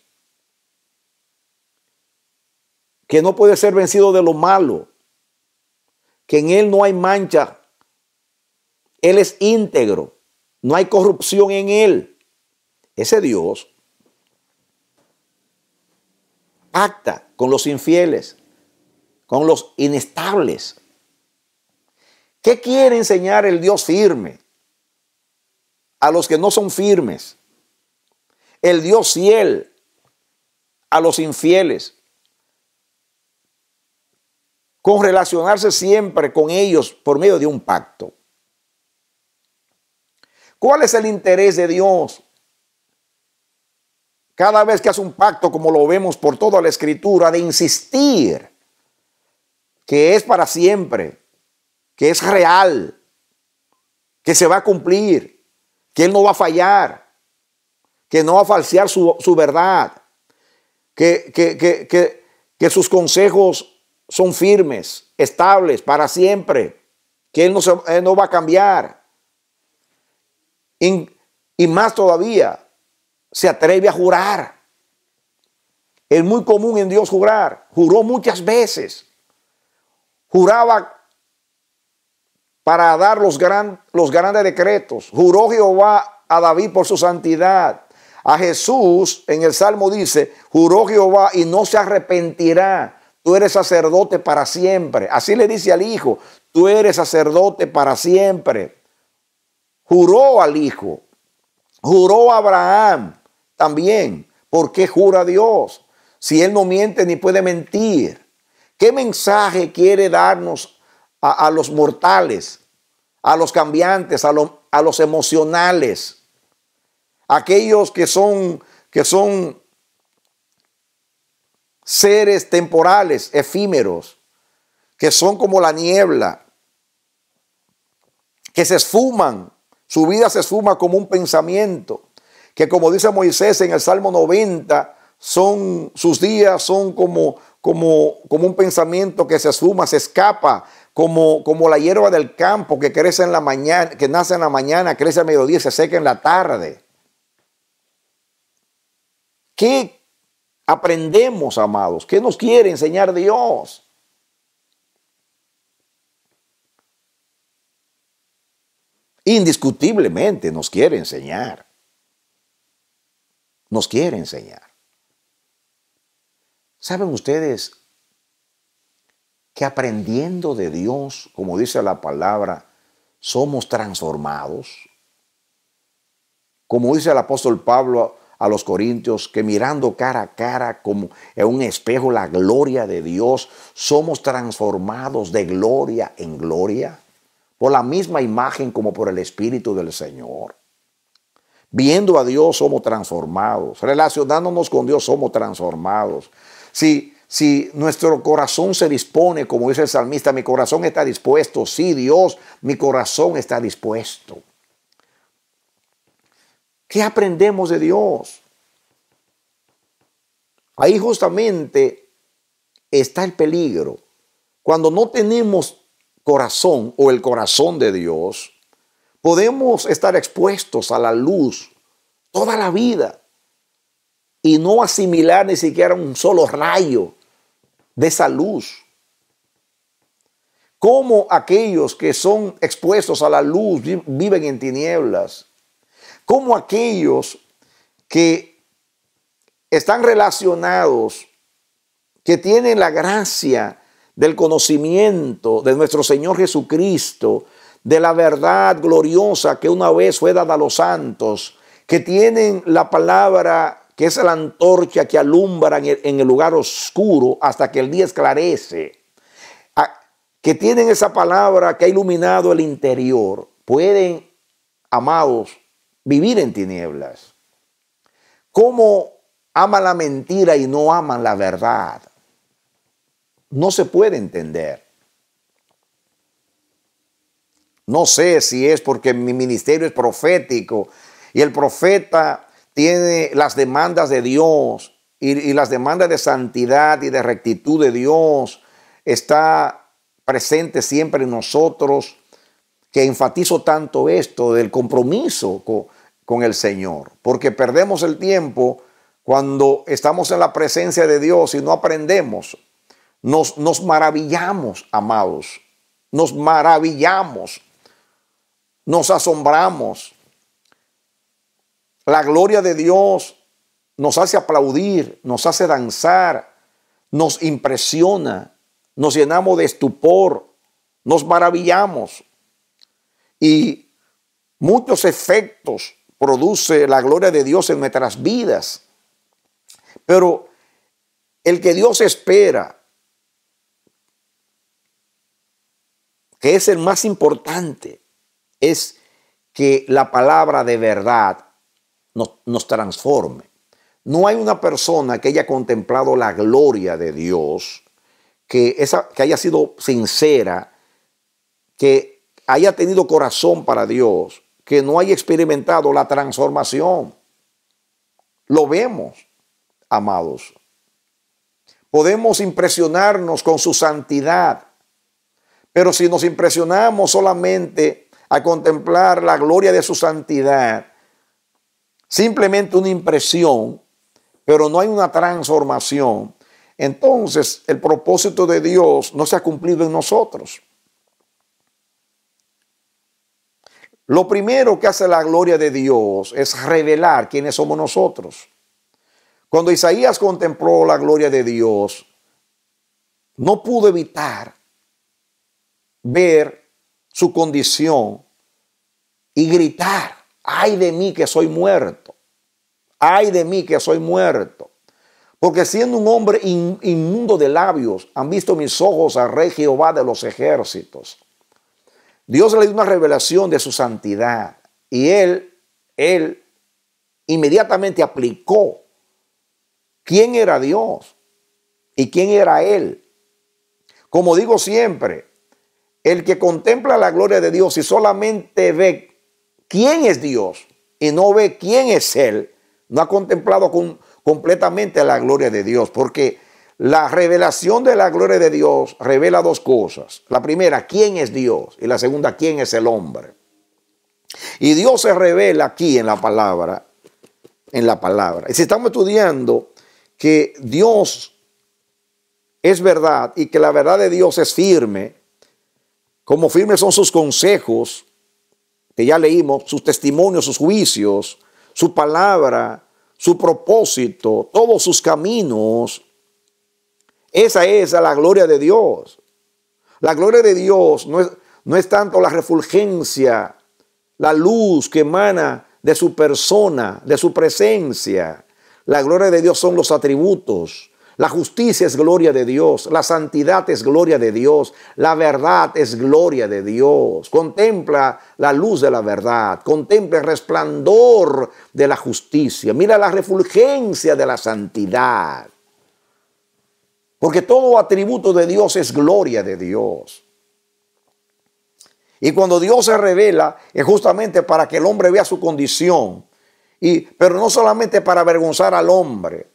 que no puede ser vencido de lo malo, que en Él no hay mancha, Él es íntegro, no hay corrupción en Él. Ese Dios acta con los infieles, con los inestables. ¿Qué quiere enseñar el Dios firme? a los que no son firmes. El Dios fiel a los infieles. Con relacionarse siempre con ellos por medio de un pacto. ¿Cuál es el interés de Dios? Cada vez que hace un pacto, como lo vemos por toda la escritura, de insistir que es para siempre, que es real, que se va a cumplir que Él no va a fallar, que no va a falsear su, verdad, que, que, sus consejos son firmes, estables para siempre, que Él no, no va a cambiar. Y, y más todavía, se atreve a jurar. Es muy común en Dios jurar. Juró muchas veces. Juraba para dar los, gran, los grandes decretos. Juró Jehová a David por su santidad. A Jesús en el Salmo dice, juró Jehová y no se arrepentirá. Tú eres sacerdote para siempre. Así le dice al Hijo, tú eres sacerdote para siempre. Juró al Hijo. Juró a Abraham también. ¿Por qué jura Dios? Si Él no miente ni puede mentir. ¿Qué mensaje quiere darnos a, los mortales, a los cambiantes, a, a los emocionales, aquellos que son, que son seres temporales, efímeros, que son como la niebla, que se esfuman, su vida se esfuma como un pensamiento, que como dice Moisés en el Salmo 90, son, sus días son como, como, como un pensamiento que se esfuma, se escapa como, la hierba del campo que crece en la mañana, que nace en la mañana, crece al mediodía y se seca en la tarde. ¿Qué aprendemos, amados? ¿Qué nos quiere enseñar Dios? Indiscutiblemente nos quiere enseñar. Nos quiere enseñar. ¿Saben ustedes que aprendiendo de Dios, como dice la palabra, somos transformados. Como dice el apóstol Pablo a los Corintios, que mirando cara a cara como en un espejo la gloria de Dios, somos transformados de gloria en gloria, por la misma imagen como por el Espíritu del Señor. Viendo a Dios somos transformados, relacionándonos con Dios somos transformados. Si si nuestro corazón se dispone, como dice el salmista, mi corazón está dispuesto, sí Dios, mi corazón está dispuesto. ¿Qué aprendemos de Dios? Ahí justamente está el peligro. Cuando no tenemos corazón o el corazón de Dios, podemos estar expuestos a la luz toda la vida y no asimilar ni siquiera un solo rayo de esa luz. Cómo aquellos que son expuestos a la luz viven en tinieblas. Cómo aquellos que están relacionados, que tienen la gracia del conocimiento de nuestro Señor Jesucristo, de la verdad gloriosa que una vez fue dada a los santos, que tienen la palabra que es la antorcha que alumbra en el, lugar oscuro hasta que el día esclarece, ah, que tienen esa palabra que ha iluminado el interior, pueden, amados, vivir en tinieblas. ¿Cómo aman la mentira y no aman la verdad? No se puede entender. No sé si es porque mi ministerio es profético y el profeta tiene las demandas de Dios y, las demandas de santidad y de rectitud de Dios, está presente siempre en nosotros, que enfatizo tanto esto del compromiso con, con el Señor, porque perdemos el tiempo cuando estamos en la presencia de Dios y no aprendemos. Nos, nos maravillamos, amados, nos maravillamos, nos asombramos, la gloria de Dios nos hace aplaudir, nos hace danzar, nos impresiona, nos llenamos de estupor, nos maravillamos. Y muchos efectos produce la gloria de Dios en nuestras vidas. Pero el que Dios espera, que es el más importante, es que la palabra de verdad nos, transforme. No hay una persona que haya contemplado la gloria de Dios, que, esa, que haya sido sincera, que haya tenido corazón para Dios, que no haya experimentado la transformación. Lo vemos, amados. Podemos impresionarnos con su santidad, pero si nos impresionamos solamente a contemplar la gloria de su santidad, simplemente una impresión, pero no hay una transformación, entonces el propósito de Dios no se ha cumplido en nosotros. Lo primero que hace la gloria de Dios es revelar quiénes somos nosotros. Cuando Isaías contempló la gloria de Dios, no pudo evitar ver su condición y gritar ay de mí que soy muerto, ay de mí que soy muerto. Porque siendo un hombre inmundo de labios, han visto mis ojos al rey Jehová de los ejércitos. Dios le dio una revelación de su santidad y él, él inmediatamente aplicó quién era Dios y quién era él. Como digo siempre, el que contempla la gloria de Dios y solamente ve quién es Dios y no ve quién es Él, no ha contemplado completamente la gloria de Dios, porque la revelación de la gloria de Dios revela dos cosas. La primera, quién es Dios, y la segunda, quién es el hombre. Y Dios se revela aquí en la palabra, en la palabra. Y si estamos estudiando que Dios es verdad y que la verdad de Dios es firme, como firmes son sus consejos, que ya leímos, sus testimonios, sus juicios, su palabra, su propósito, todos sus caminos. Esa es la gloria de Dios. La gloria de Dios no es, no es tanto la refulgencia, la luz que emana de su persona, de su presencia. La gloria de Dios son los atributos, la justicia es gloria de Dios, la santidad es gloria de Dios, la verdad es gloria de Dios. Contempla la luz de la verdad, contempla el resplandor de la justicia, mira la refulgencia de la santidad. Porque todo atributo de Dios es gloria de Dios. Y cuando Dios se revela es justamente para que el hombre vea su condición, y, pero no solamente para avergonzar al hombre,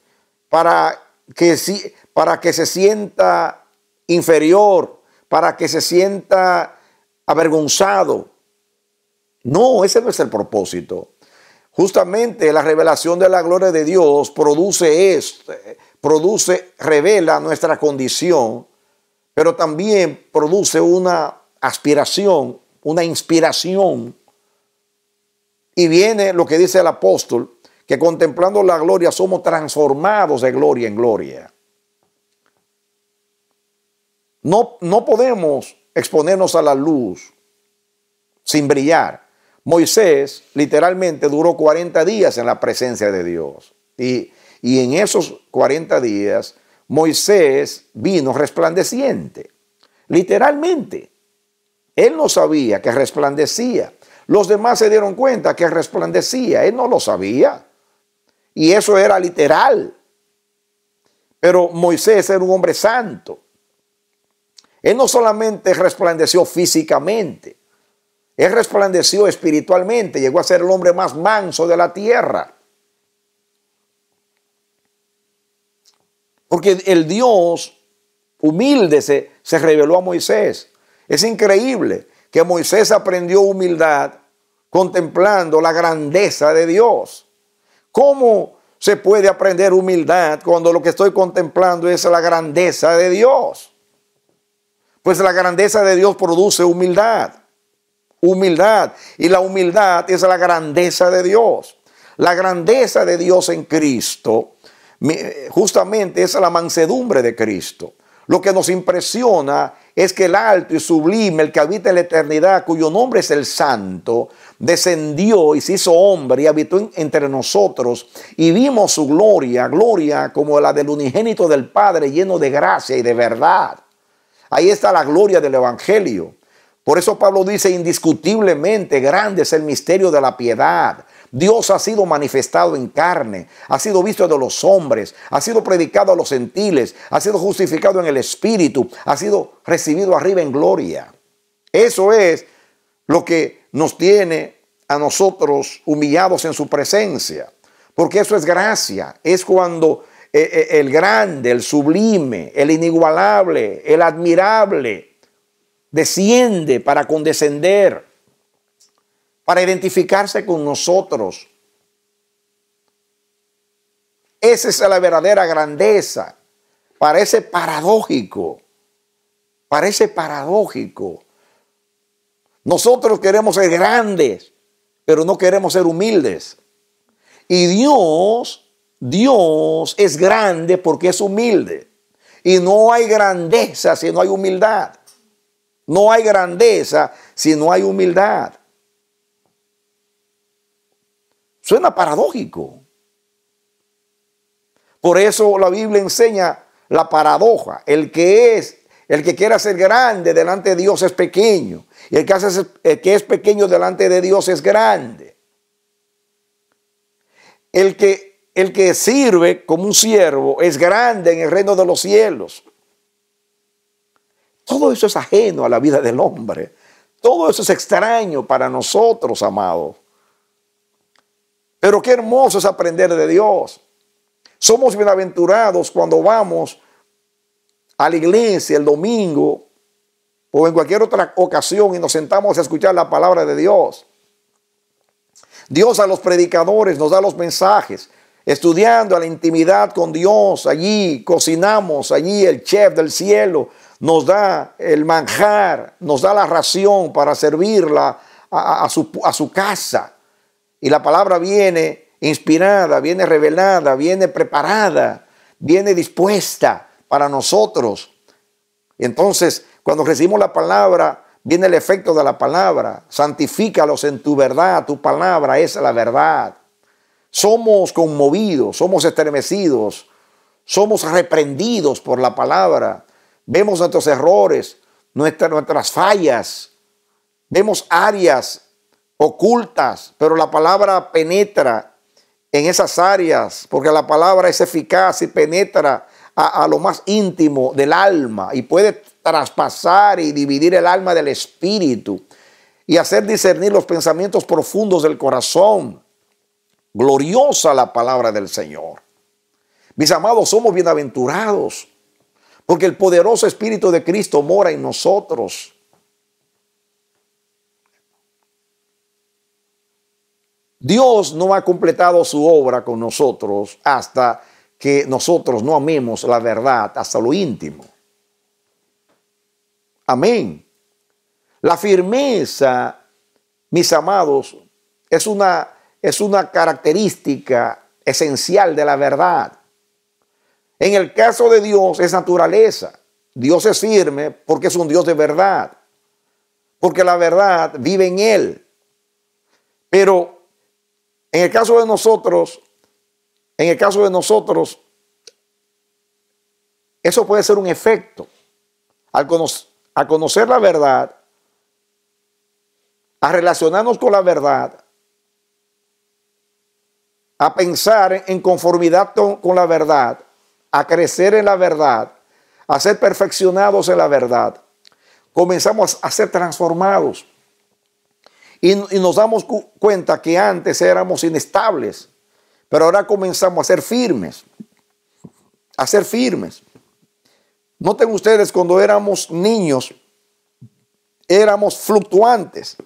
para que, para que se sienta inferior, para que se sienta avergonzado. No, ese no es el propósito. Justamente la revelación de la gloria de Dios produce esto, produce, revela nuestra condición, pero también produce una aspiración, una inspiración. Y viene lo que dice el apóstol, que contemplando la gloria somos transformados de gloria en gloria. No, no podemos exponernos a la luz sin brillar. Moisés literalmente duró 40 días en la presencia de Dios. Y, y en esos 40 días Moisés vino resplandeciente. Literalmente. Él no sabía que resplandecía. Los demás se dieron cuenta que resplandecía. Él no lo sabía. Y eso era literal. Pero Moisés era un hombre santo. Él no solamente resplandeció físicamente, él resplandeció espiritualmente, llegó a ser el hombre más manso de la tierra. Porque el Dios humilde se, se reveló a Moisés. Es increíble que Moisés aprendió humildad contemplando la grandeza de Dios. ¿Cómo se puede aprender humildad cuando lo que estoy contemplando es la grandeza de Dios? Pues la grandeza de Dios produce humildad. Humildad. Y la humildad es la grandeza de Dios. La grandeza de Dios en Cristo justamente es la mansedumbre de Cristo. Lo que nos impresiona es que el alto y sublime, el que habita en la eternidad, cuyo nombre es el santo, descendió y se hizo hombre y habitó entre nosotros y vimos su gloria, gloria como la del unigénito del Padre lleno de gracia y de verdad. Ahí está la gloria del Evangelio. Por eso Pablo dice, indiscutiblemente grande es el misterio de la piedad. Dios ha sido manifestado en carne, ha sido visto de los hombres, ha sido predicado a los gentiles, ha sido justificado en el Espíritu, ha sido recibido arriba en gloria. Eso es lo que nos tiene a nosotros humillados en su presencia. Porque eso es gracia. Es cuando eh, eh, el grande, el sublime, el inigualable, el admirable, desciende para condescender, para identificarse con nosotros. Esa es la verdadera grandeza. Parece paradójico, parece paradójico nosotros queremos ser grandes, pero no queremos ser humildes. Y Dios, Dios es grande porque es humilde. Y no hay grandeza si no hay humildad. No hay grandeza si no hay humildad. Suena paradójico. Por eso la Biblia enseña la paradoja. El que es el que quiera ser grande delante de Dios es pequeño. Y el que, hace, que es pequeño delante de Dios es grande. El que, el que sirve como un siervo es grande en el reino de los cielos. Todo eso es ajeno a la vida del hombre. Todo eso es extraño para nosotros, amados. Pero qué hermoso es aprender de Dios. Somos bienaventurados cuando vamos a la iglesia el domingo o en cualquier otra ocasión y nos sentamos a escuchar la palabra de Dios. Dios a los predicadores nos da los mensajes, estudiando a la intimidad con Dios, allí cocinamos, allí el chef del cielo nos da el manjar, nos da la ración para servirla a, su, a su casa. Y la palabra viene inspirada, viene revelada, viene preparada, viene dispuesta para nosotros. entonces, cuando recibimos la palabra, viene el efecto de la palabra. Santifícalos en tu verdad, tu palabra es la verdad. Somos conmovidos, somos estremecidos, somos reprendidos por la palabra. Vemos nuestros errores, nuestras fallas, vemos áreas ocultas, pero la palabra penetra en esas áreas, porque la palabra es eficaz y penetra a, lo más íntimo del alma y puede traspasar y dividir el alma del espíritu y hacer discernir los pensamientos profundos del corazón. Gloriosa la palabra del Señor. Mis amados, somos bienaventurados porque el poderoso Espíritu de Cristo mora en nosotros. Dios no ha completado su obra con nosotros hasta que nosotros no amemos la verdad hasta lo íntimo. Amén. La firmeza, mis amados, es una, es una característica esencial de la verdad. En el caso de Dios es naturaleza. Dios es firme porque es un Dios de verdad, porque la verdad vive en Él. Pero en el caso de nosotros, en el caso de nosotros, eso puede ser un efecto. Al, conocer la verdad, a relacionarnos con la verdad, a pensar en conformidad con, la verdad, a crecer en la verdad, a ser perfeccionados en la verdad. Comenzamos a ser transformados y, nos damos cuenta que antes éramos inestables, pero ahora comenzamos a ser firmes, a ser firmes. Noten ustedes, cuando éramos niños, éramos fluctuantes,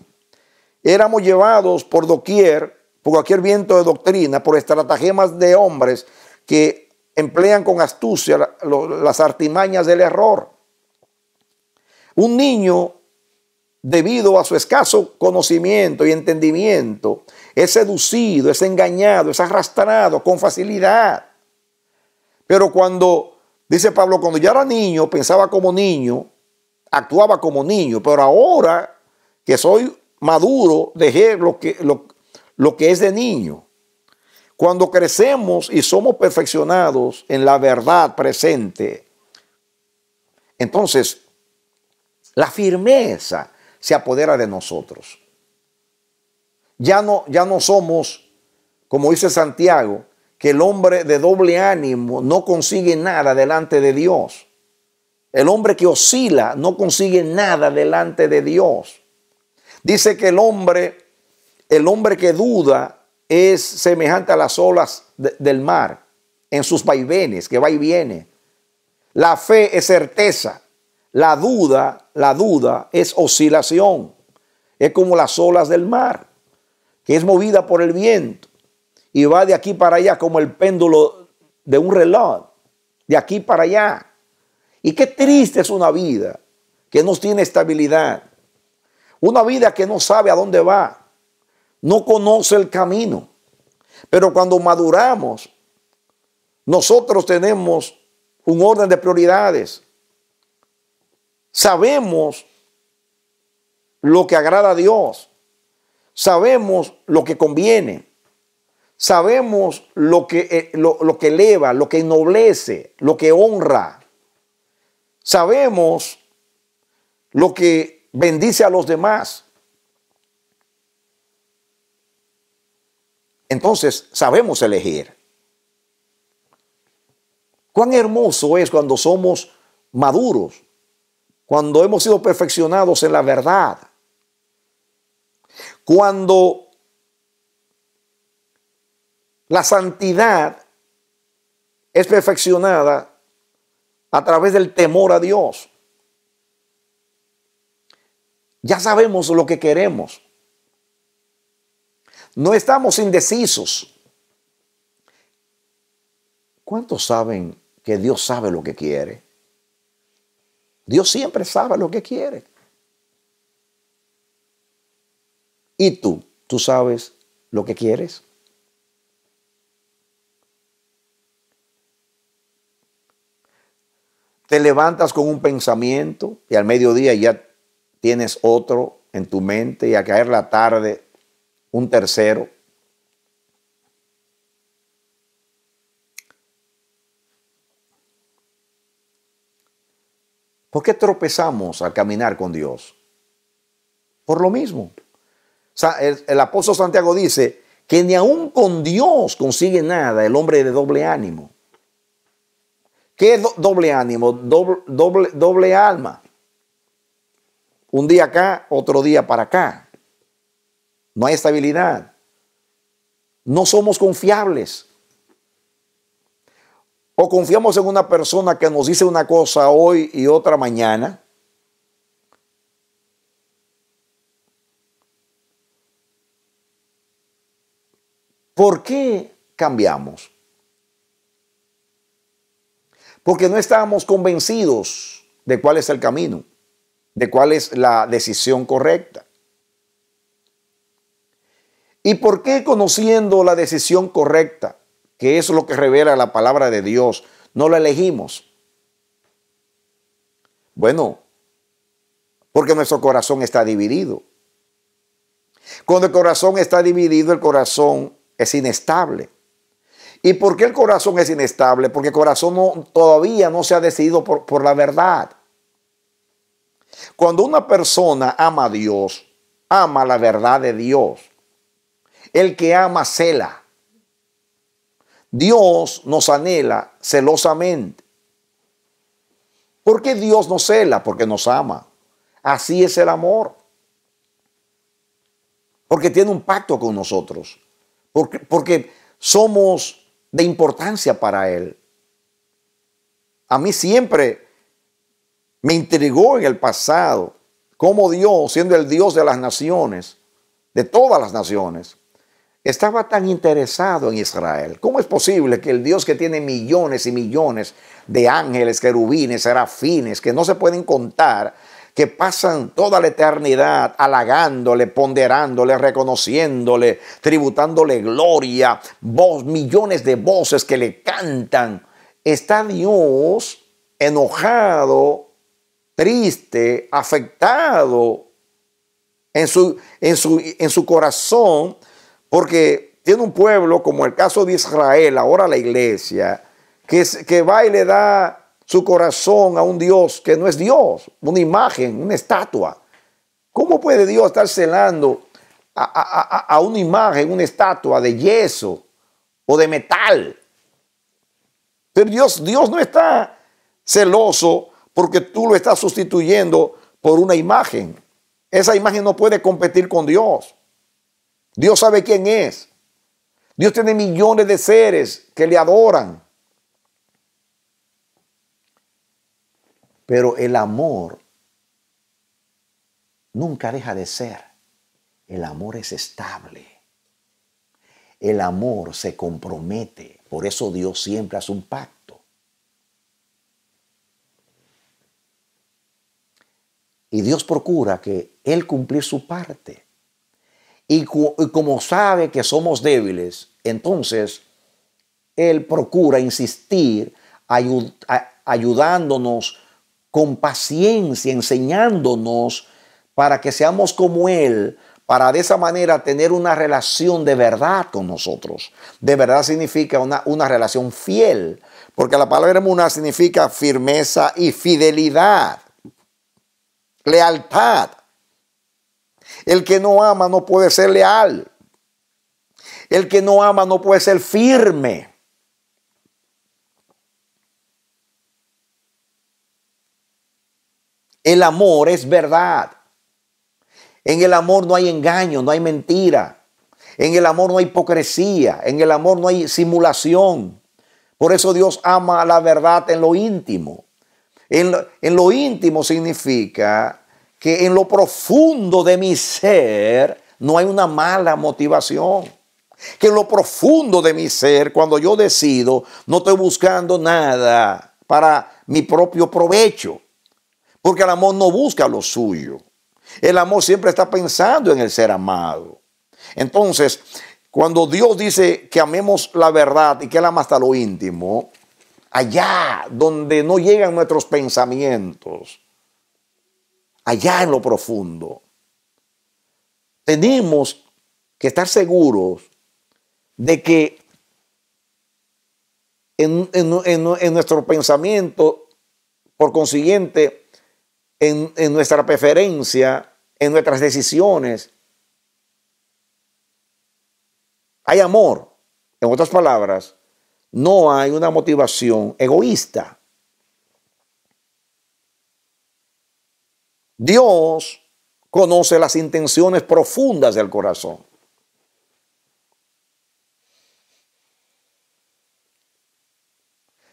éramos llevados por doquier, por cualquier viento de doctrina, por estratagemas de hombres que emplean con astucia las artimañas del error. Un niño debido a su escaso conocimiento y entendimiento, es seducido, es engañado, es arrastrado con facilidad. Pero cuando, dice Pablo, cuando yo era niño, pensaba como niño, actuaba como niño, pero ahora que soy maduro, dejé lo que, lo, lo que es de niño. Cuando crecemos y somos perfeccionados en la verdad presente, entonces la firmeza se apodera de nosotros. Ya no, ya no somos, como dice Santiago, que el hombre de doble ánimo no consigue nada delante de Dios. El hombre que oscila no consigue nada delante de Dios. Dice que el hombre, el hombre que duda es semejante a las olas del mar, en sus vaivenes, que va y viene. La fe es certeza la duda, la duda es oscilación. Es como las olas del mar, que es movida por el viento y va de aquí para allá como el péndulo de un reloj, de aquí para allá. Y qué triste es una vida que no tiene estabilidad. Una vida que no sabe a dónde va, no conoce el camino. Pero cuando maduramos, nosotros tenemos un orden de prioridades. Sabemos lo que agrada a Dios. Sabemos lo que conviene. Sabemos lo que, eh, que eleva, lo que ennoblece, lo que honra. Sabemos lo que bendice a los demás. Entonces sabemos elegir. Cuán hermoso es cuando somos maduros, cuando hemos sido perfeccionados en la verdad, cuando la santidad es perfeccionada a través del temor a Dios. Ya sabemos lo que queremos. No estamos indecisos. ¿Cuántos saben que Dios sabe lo que quiere? Dios siempre sabe lo que quiere. ¿Y tú? ¿Tú sabes lo que quieres? Te levantas con un pensamiento y al mediodía ya tienes otro en tu mente y a caer la tarde un tercero. ¿Por qué tropezamos al caminar con Dios? Por lo mismo. El, apóstol Santiago dice que ni aun con Dios consigue nada el hombre de doble ánimo. ¿Qué es doble ánimo? doble, doble alma. Un día acá, otro día para acá. No hay estabilidad. No somos confiables o confiamos en una persona que nos dice una cosa hoy y otra mañana, ¿por qué cambiamos? Porque no estábamos convencidos de cuál es el camino, de cuál es la decisión correcta. ¿Y por qué conociendo la decisión correcta que es lo que revela la palabra de Dios. No lo elegimos. Bueno, porque nuestro corazón está dividido. Cuando el corazón está dividido, el corazón es inestable. ¿Y por qué el corazón es inestable? Porque el corazón todavía no se ha decidido por, la verdad. Cuando una persona ama a Dios, ama la verdad de Dios. El que ama cela. Dios nos anhela celosamente. ¿Por qué Dios nos cela? Porque nos ama. Así es el amor. Porque tiene un pacto con nosotros. Porque, somos de importancia para Él. A mí siempre me intrigó en el pasado como Dios, siendo el Dios de las naciones, de todas las naciones, estaba tan interesado en Israel. ¿Cómo es posible que el Dios que tiene millones y millones de ángeles, querubines, serafines, que no se pueden contar, que pasan toda la eternidad halagándole, ponderándole, reconociéndole, tributándole gloria, millones de voces que le cantan, está Dios enojado, triste, afectado en su, en su, en su corazón porque tiene un pueblo, como el caso de Israel, ahora la iglesia, que, que va y le da su corazón a un Dios que no es Dios, una imagen, una estatua. ¿Cómo puede Dios estar celando a, a, una imagen, una estatua de yeso o de metal? Pero Dios, Dios no está celoso porque tú lo estás sustituyendo por una imagen. Esa imagen no puede competir con Dios. Dios sabe quién es. Dios tiene millones de seres que le adoran. Pero el amor nunca deja de ser. El amor es estable. El amor se compromete. Por eso Dios siempre hace un pacto. Y Dios procura que Él cumplir su parte. Y, como sabe que somos débiles, entonces Él procura insistir ayudándonos con paciencia, enseñándonos para que seamos como Él, para de esa manera tener una relación de verdad con nosotros. De verdad significa una, relación fiel, porque la palabra muna significa firmeza y fidelidad, lealtad. El que no ama no puede ser leal. El que no ama no puede ser firme. El amor es verdad. En el amor no hay engaño, no hay mentira. En el amor no hay hipocresía. En el amor no hay simulación. Por eso Dios ama la verdad en lo íntimo. En lo, en lo íntimo significa que en lo profundo de mi ser no hay una mala motivación. Que en lo profundo de mi ser, cuando yo decido, no estoy buscando nada para mi propio provecho. Porque el amor no busca lo suyo. El amor siempre está pensando en el ser amado. Entonces, cuando Dios dice que amemos la verdad y que Él ama hasta lo íntimo, allá donde no llegan nuestros pensamientos, allá en lo profundo. Tenemos que estar seguros de que en, nuestro pensamiento, por consiguiente, en, en nuestra preferencia, en nuestras decisiones, hay amor. En otras palabras, no hay una motivación egoísta. Dios conoce las intenciones profundas del corazón.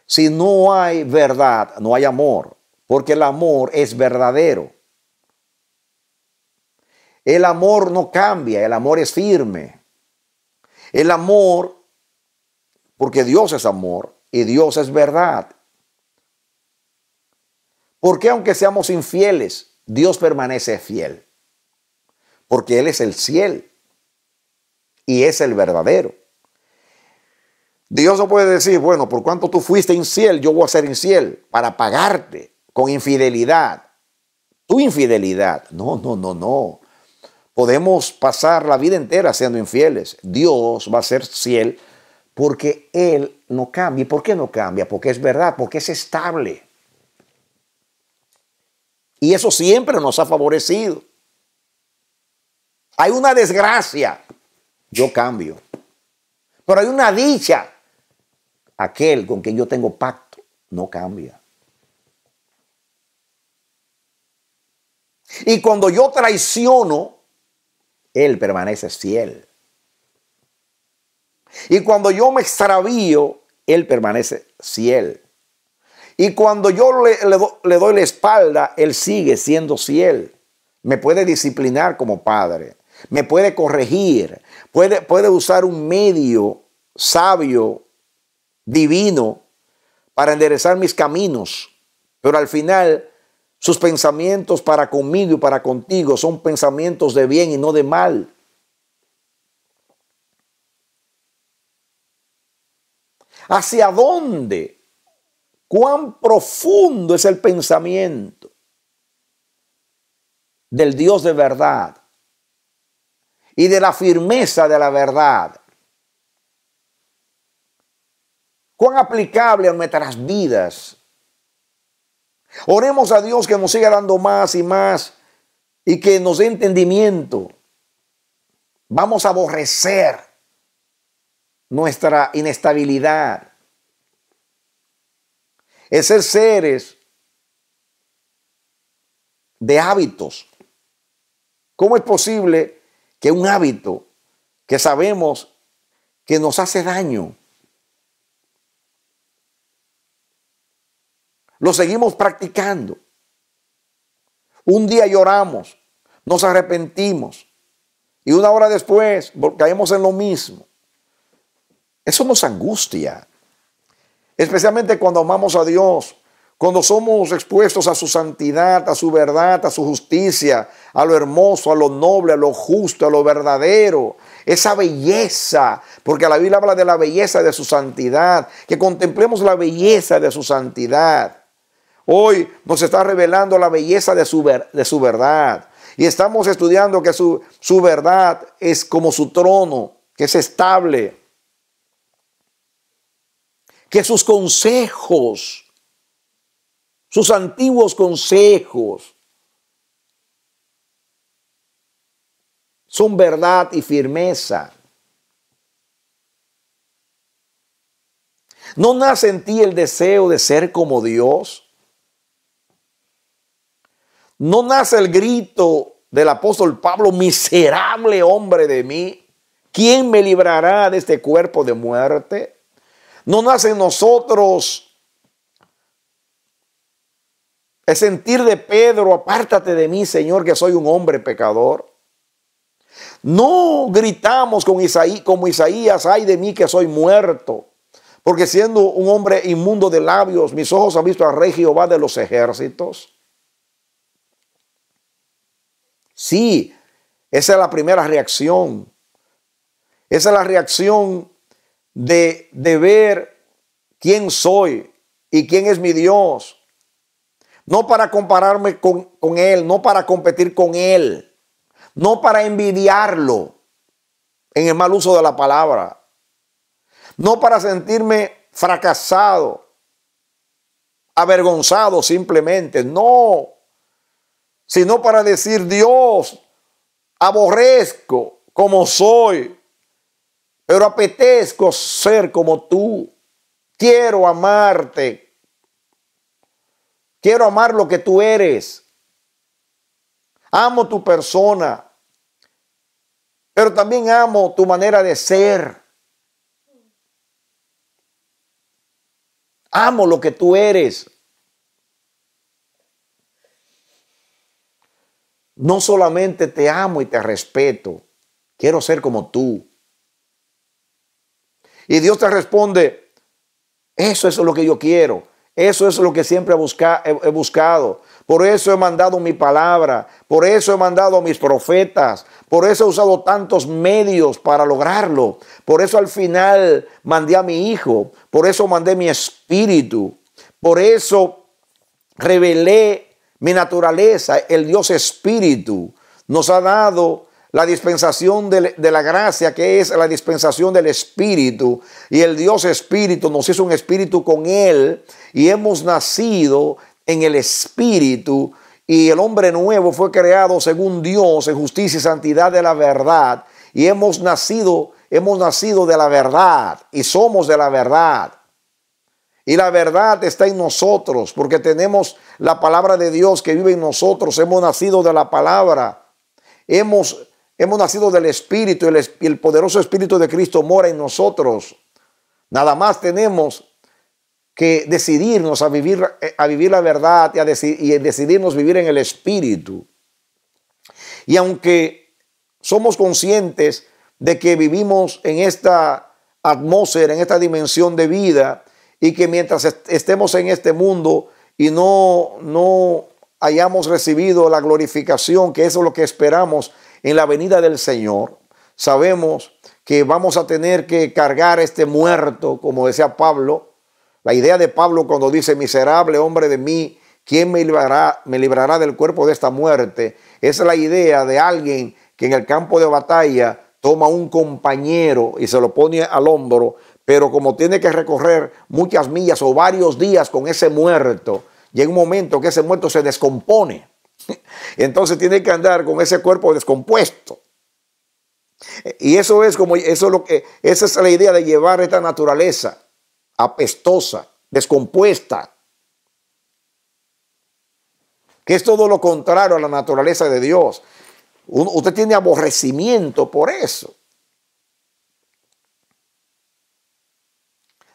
Si no hay verdad, no hay amor, porque el amor es verdadero. El amor no cambia, el amor es firme. El amor, porque Dios es amor y Dios es verdad. Porque aunque seamos infieles, Dios permanece fiel, porque Él es el cielo y es el verdadero. Dios no puede decir, bueno, por cuanto tú fuiste infiel, yo voy a ser infiel para pagarte con infidelidad. Tu infidelidad. No, no, no, no. Podemos pasar la vida entera siendo infieles. Dios va a ser fiel porque Él no cambia. ¿Y por qué no cambia? Porque es verdad, porque es estable. Y eso siempre nos ha favorecido. Hay una desgracia, yo cambio. Pero hay una dicha, aquel con quien yo tengo pacto no cambia. Y cuando yo traiciono, Él permanece fiel. Y cuando yo me extravío, Él permanece fiel. Y cuando yo le, doy la espalda, Él sigue siendo fiel. Me puede disciplinar como padre, me puede corregir, puede, puede usar un medio sabio, divino, para enderezar mis caminos. Pero al final, sus pensamientos para conmigo y para contigo son pensamientos de bien y no de mal. ¿Hacia dónde cuán profundo es el pensamiento del Dios de verdad y de la firmeza de la verdad. Cuán aplicable a nuestras vidas. Oremos a Dios que nos siga dando más y más y que nos dé entendimiento. Vamos a aborrecer nuestra inestabilidad es ser seres de hábitos. ¿Cómo es posible que un hábito que sabemos que nos hace daño, lo seguimos practicando? Un día lloramos, nos arrepentimos y una hora después caemos en lo mismo. Eso nos angustia, especialmente cuando amamos a Dios, cuando somos expuestos a su santidad, a su verdad, a su justicia, a lo hermoso, a lo noble, a lo justo, a lo verdadero, esa belleza, porque la Biblia habla de la belleza de su santidad, que contemplemos la belleza de su santidad. Hoy nos está revelando la belleza de su, de su verdad. Y estamos estudiando que su, su verdad es como su trono, que es estable, que sus consejos, sus antiguos consejos, son verdad y firmeza. ¿No nace en ti el deseo de ser como Dios? ¿No nace el grito del apóstol Pablo, miserable hombre de mí? ¿Quién me librará de este cuerpo de muerte? No nace en nosotros el sentir de Pedro, apártate de mí, Señor, que soy un hombre pecador. No gritamos con Isaí, como Isaías, ay de mí que soy muerto, porque siendo un hombre inmundo de labios, mis ojos han visto al rey Jehová de los ejércitos. Sí, esa es la primera reacción. Esa es la reacción de, ver quién soy y quién es mi Dios. No para compararme con, con Él, no para competir con Él, no para envidiarlo en el mal uso de la palabra, no para sentirme fracasado, avergonzado simplemente, no, sino para decir, Dios, aborrezco como soy, pero apetezco ser como tú. Quiero amarte. Quiero amar lo que tú eres. Amo tu persona, pero también amo tu manera de ser. Amo lo que tú eres. No solamente te amo y te respeto, quiero ser como tú. Y Dios te responde, eso es lo que yo quiero, eso es lo que siempre he buscado. Por eso he mandado mi palabra, por eso he mandado a mis profetas, por eso he usado tantos medios para lograrlo, por eso al final mandé a mi hijo, por eso mandé mi espíritu, por eso revelé mi naturaleza, el Dios espíritu nos ha dado la dispensación de, la gracia, que es la dispensación del Espíritu. Y el Dios Espíritu nos hizo un Espíritu con Él y hemos nacido en el Espíritu. Y el hombre nuevo fue creado según Dios en justicia y santidad de la verdad. Y hemos nacido, hemos nacido de la verdad y somos de la verdad. Y la verdad está en nosotros porque tenemos la palabra de Dios que vive en nosotros. Hemos nacido de la palabra. Hemos Hemos nacido del Espíritu y el poderoso Espíritu de Cristo mora en nosotros. Nada más tenemos que decidirnos a vivir, eh, a vivir la verdad y, a y decidirnos vivir en el Espíritu. Y aunque somos conscientes de que vivimos en esta atmósfera, en esta dimensión de vida, y que mientras estemos en este mundo y no, no hayamos recibido la glorificación, que eso es lo que esperamos, en la venida del Señor. Sabemos que vamos a tener que cargar este muerto, como decía Pablo. La idea de Pablo cuando dice, miserable hombre de mí, ¿quién me librará, me librará del cuerpo de esta muerte? Es la idea de alguien que en el campo de batalla toma un compañero y se lo pone al hombro, pero como tiene que recorrer muchas millas o varios días con ese muerto, y en un momento que ese muerto se descompone entonces tiene que andar con ese cuerpo descompuesto. Y eso es como eso lo que esa es la idea de llevar esta naturaleza apestosa, descompuesta. Que es todo lo contrario a la naturaleza de Dios. usted tiene aborrecimiento por eso.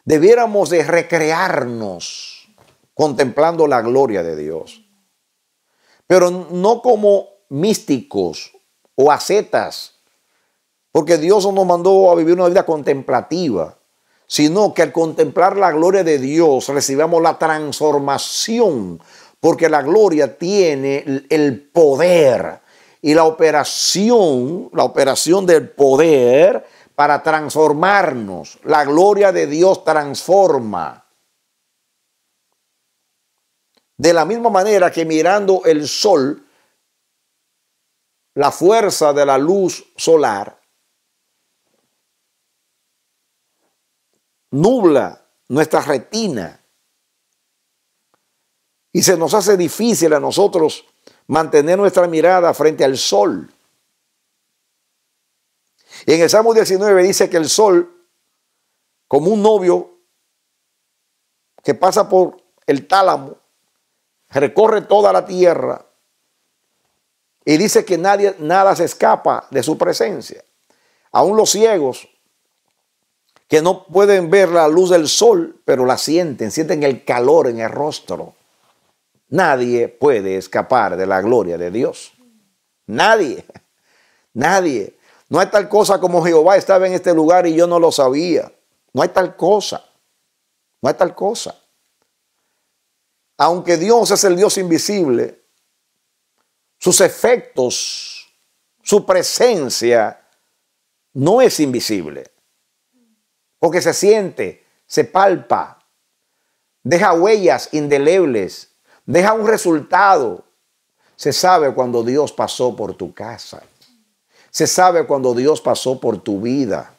Debiéramos de recrearnos contemplando la gloria de Dios pero no como místicos o ascetas, porque Dios nos mandó a vivir una vida contemplativa, sino que al contemplar la gloria de Dios recibamos la transformación, porque la gloria tiene el poder y la operación, la operación del poder para transformarnos. La gloria de Dios transforma. De la misma manera que mirando el sol, la fuerza de la luz solar nubla nuestra retina y se nos hace difícil a nosotros mantener nuestra mirada frente al sol. Y en el Salmo 19 dice que el sol, como un novio que pasa por el tálamo, recorre toda la tierra y dice que nadie, nada se escapa de su presencia. Aún los ciegos que no pueden ver la luz del sol, pero la sienten, sienten el calor en el rostro. Nadie puede escapar de la gloria de Dios. Nadie, nadie. No hay tal cosa como Jehová estaba en este lugar y yo no lo sabía. No hay tal cosa. No hay tal cosa aunque Dios es el Dios invisible, sus efectos, su presencia no es invisible, porque se siente, se palpa, deja huellas indelebles, deja un resultado. Se sabe cuando Dios pasó por tu casa, se sabe cuando Dios pasó por tu vida.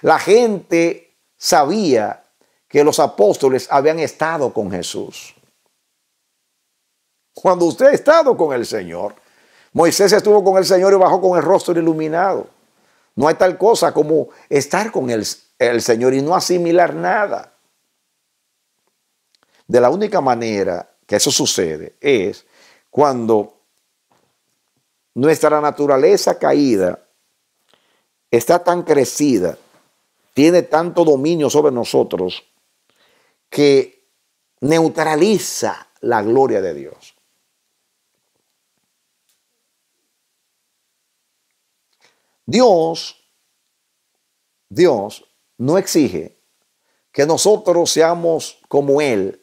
La gente sabía que los apóstoles habían estado con Jesús. Cuando usted ha estado con el Señor, Moisés estuvo con el Señor y bajó con el rostro iluminado. No hay tal cosa como estar con el, Señor y no asimilar nada. De la única manera que eso sucede es cuando nuestra naturaleza caída está tan crecida, tiene tanto dominio sobre nosotros, que neutraliza la gloria de Dios. Dios, Dios no exige que nosotros seamos como Él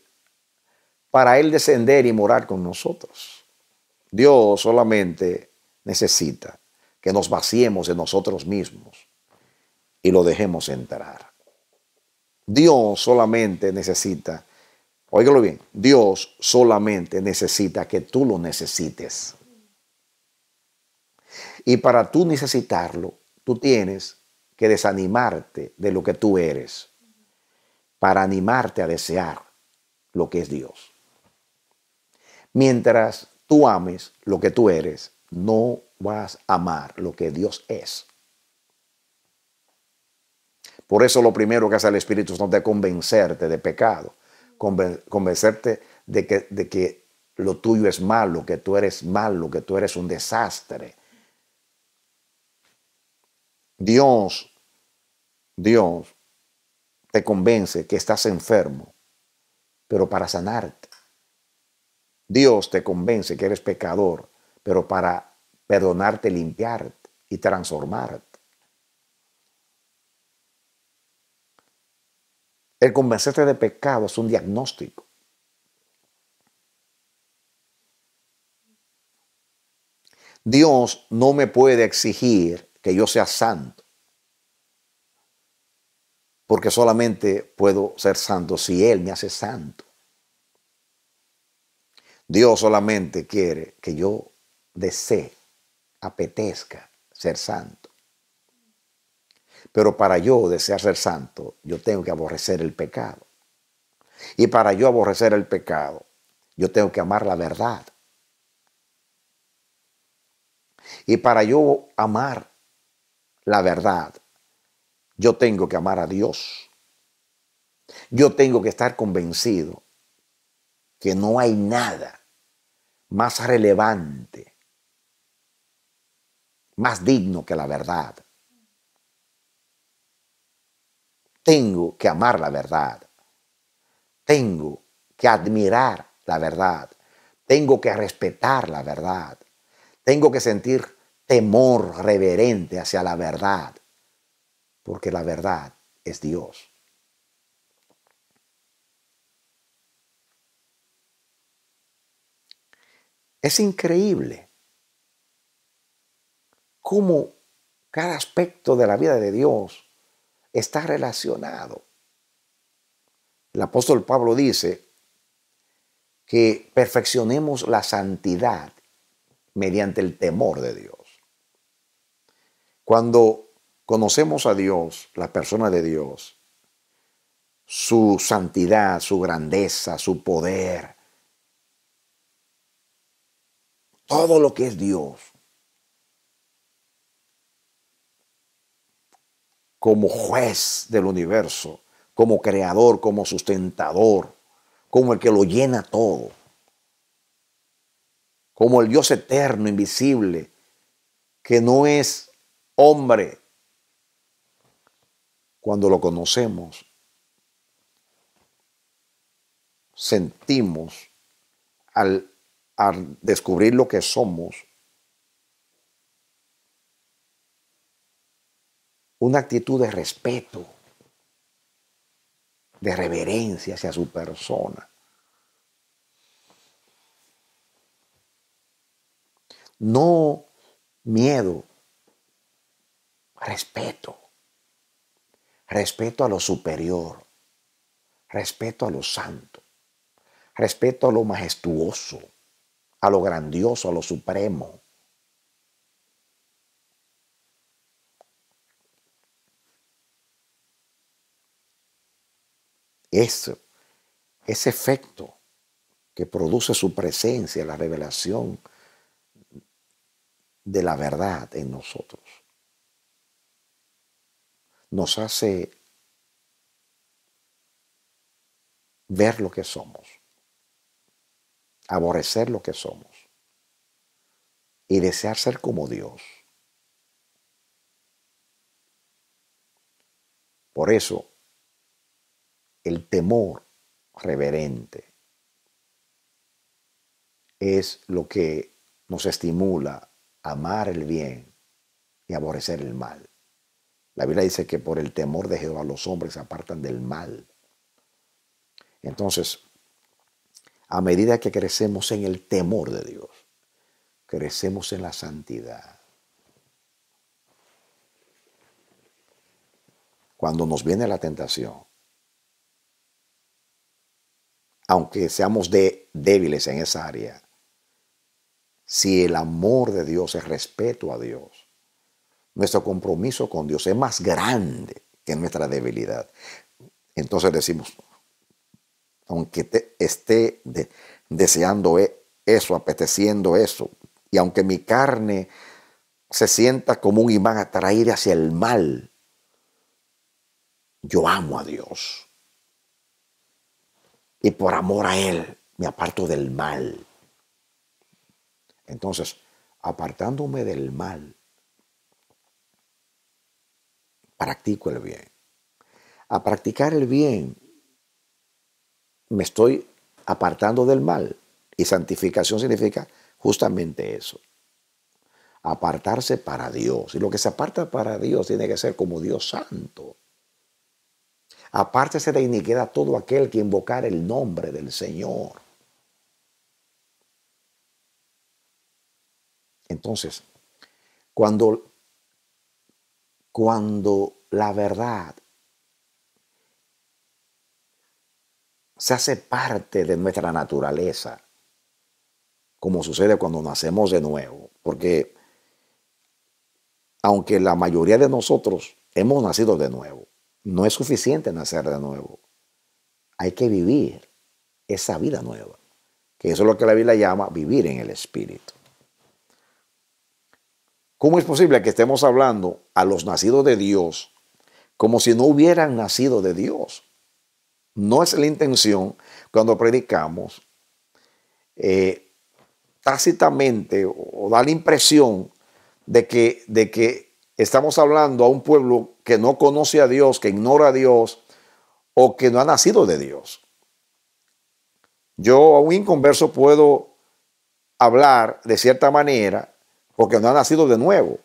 para Él descender y morar con nosotros. Dios solamente necesita que nos vaciemos de nosotros mismos y lo dejemos entrar. Dios solamente necesita, óigalo bien, Dios solamente necesita que tú lo necesites. Y para tú necesitarlo, tú tienes que desanimarte de lo que tú eres para animarte a desear lo que es Dios. Mientras tú ames lo que tú eres, no vas a amar lo que Dios es. Por eso lo primero que hace el Espíritu es no te convencerte de pecado, convencerte de que, de que lo tuyo es malo, que tú eres malo, que tú eres un desastre, Dios, Dios te convence que estás enfermo, pero para sanarte. Dios te convence que eres pecador, pero para perdonarte, limpiarte y transformarte. El convencerte de pecado es un diagnóstico. Dios no me puede exigir que yo sea santo. Porque solamente puedo ser santo si Él me hace santo. Dios solamente quiere que yo desee, apetezca ser santo. Pero para yo desear ser santo, yo tengo que aborrecer el pecado. Y para yo aborrecer el pecado, yo tengo que amar la verdad. Y para yo amar la verdad. Yo tengo que amar a Dios. Yo tengo que estar convencido que no hay nada más relevante, más digno que la verdad. Tengo que amar la verdad. Tengo que admirar la verdad. Tengo que respetar la verdad. Tengo que sentir temor reverente hacia la verdad, porque la verdad es Dios. Es increíble cómo cada aspecto de la vida de Dios está relacionado. El apóstol Pablo dice que perfeccionemos la santidad mediante el temor de Dios. Cuando conocemos a Dios, la persona de Dios, su santidad, su grandeza, su poder, todo lo que es Dios, como juez del universo, como creador, como sustentador, como el que lo llena todo, como el Dios eterno, invisible, que no es hombre. Cuando lo conocemos, sentimos al, al descubrir lo que somos, una actitud de respeto, de reverencia hacia su persona. No miedo, Respeto. Respeto a lo superior. Respeto a lo santo. Respeto a lo majestuoso. A lo grandioso, a lo supremo. Eso, ese efecto que produce su presencia, la revelación de la verdad en nosotros nos hace ver lo que somos, aborrecer lo que somos y desear ser como Dios. Por eso, el temor reverente es lo que nos estimula a amar el bien y aborrecer el mal. La Biblia dice que por el temor de Jehová los hombres se apartan del mal. Entonces, a medida que crecemos en el temor de Dios, crecemos en la santidad. Cuando nos viene la tentación, aunque seamos débiles en esa área, si el amor de Dios es respeto a Dios, nuestro compromiso con Dios es más grande que nuestra debilidad. Entonces decimos, aunque esté deseando e, eso, apeteciendo eso, y aunque mi carne se sienta como un imán atraído hacia el mal, yo amo a Dios. Y por amor a Él me aparto del mal. Entonces, apartándome del mal, practico el bien. A practicar el bien me estoy apartando del mal y santificación significa justamente eso. Apartarse para Dios. Y lo que se aparta para Dios tiene que ser como Dios santo. apartese de iniquidad todo aquel que invocar el nombre del Señor. Entonces, cuando cuando la verdad se hace parte de nuestra naturaleza, como sucede cuando nacemos de nuevo, porque aunque la mayoría de nosotros hemos nacido de nuevo, no es suficiente nacer de nuevo, hay que vivir esa vida nueva, que eso es lo que la Biblia llama vivir en el Espíritu. ¿Cómo es posible que estemos hablando a los nacidos de Dios como si no hubieran nacido de Dios? No es la intención cuando predicamos eh, tácitamente o da la impresión de que, de que estamos hablando a un pueblo que no conoce a Dios, que ignora a Dios o que no ha nacido de Dios. Yo a un inconverso puedo hablar de cierta manera porque no ha nacido de nuevo.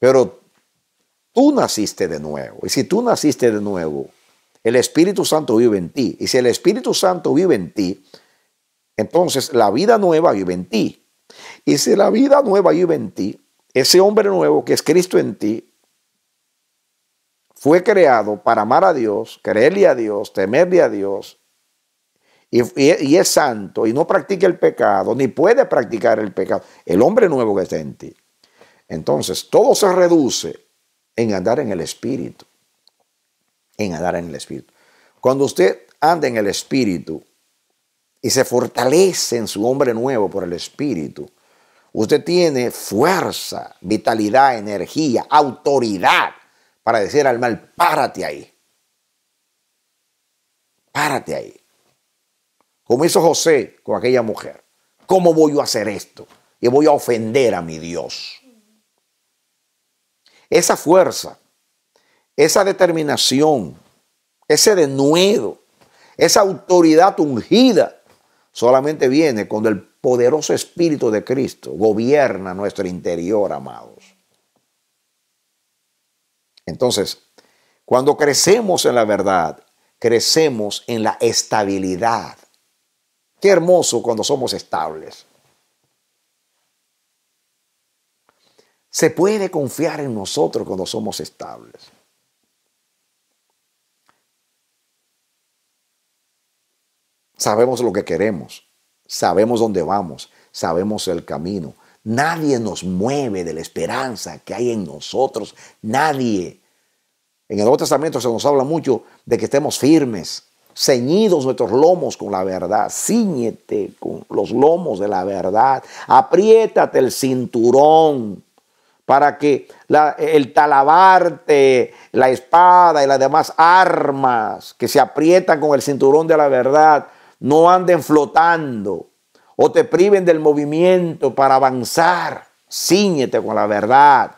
Pero tú naciste de nuevo. Y si tú naciste de nuevo, el Espíritu Santo vive en ti. Y si el Espíritu Santo vive en ti, entonces la vida nueva vive en ti. Y si la vida nueva vive en ti, ese hombre nuevo que es Cristo en ti, fue creado para amar a Dios, creerle a Dios, temerle a Dios y, es santo y no practica el pecado, ni puede practicar el pecado, el hombre nuevo que está en ti. Entonces, todo se reduce en andar en el Espíritu. En andar en el Espíritu. Cuando usted anda en el Espíritu y se fortalece en su hombre nuevo por el Espíritu, usted tiene fuerza, vitalidad, energía, autoridad para decir al mal, párate ahí. Párate ahí como hizo José con aquella mujer. ¿Cómo voy a hacer esto? Y voy a ofender a mi Dios. Esa fuerza, esa determinación, ese denuedo, esa autoridad ungida, solamente viene cuando el poderoso Espíritu de Cristo gobierna nuestro interior, amados. Entonces, cuando crecemos en la verdad, crecemos en la estabilidad Qué hermoso cuando somos estables. Se puede confiar en nosotros cuando somos estables. Sabemos lo que queremos, sabemos dónde vamos, sabemos el camino. Nadie nos mueve de la esperanza que hay en nosotros, nadie. En el Nuevo Testamento se nos habla mucho de que estemos firmes, ceñidos nuestros lomos con la verdad, ciñete con los lomos de la verdad, apriétate el cinturón para que el talabarte, la espada y las demás armas que se aprietan con el cinturón de la verdad no anden flotando o te priven del movimiento para avanzar. ciñete con la verdad.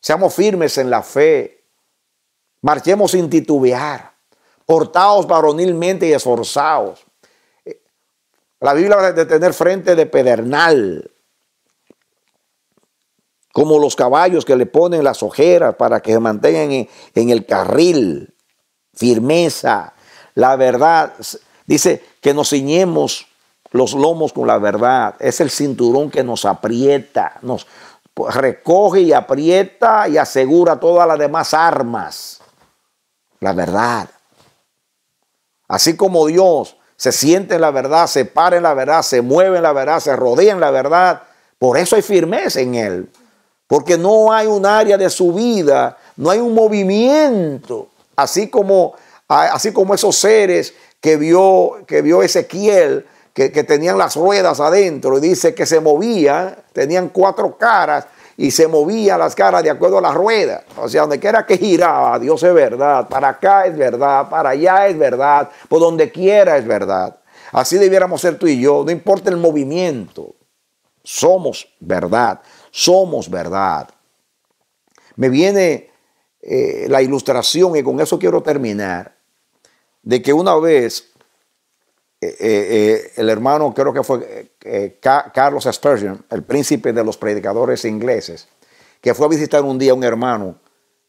Seamos firmes en la fe. Marchemos sin titubear. Cortados varonilmente y esforzados. Eh, la Biblia va tener frente de pedernal, como los caballos que le ponen las ojeras para que se mantengan en, en el carril. Firmeza, la verdad. Dice que nos ciñemos los lomos con la verdad. Es el cinturón que nos aprieta, nos recoge y aprieta y asegura todas las demás armas. La verdad. Así como Dios se siente en la verdad, se para en la verdad, se mueve en la verdad, se rodea en la verdad, por eso hay firmeza en Él. Porque no hay un área de su vida, no hay un movimiento, así como, así como esos seres que vio, que vio Ezequiel, que, que tenían las ruedas adentro, y dice que se movían, tenían cuatro caras, y se movía las caras de acuerdo a la rueda. O sea, donde quiera que giraba, Dios es verdad, para acá es verdad, para allá es verdad, por donde quiera es verdad. Así debiéramos ser tú y yo, no importa el movimiento, somos verdad, somos verdad. Me viene eh, la ilustración y con eso quiero terminar, de que una vez eh, eh, eh, el hermano, creo que fue Carlos Spurgeon, el príncipe de los predicadores ingleses, que fue a visitar un día a un hermano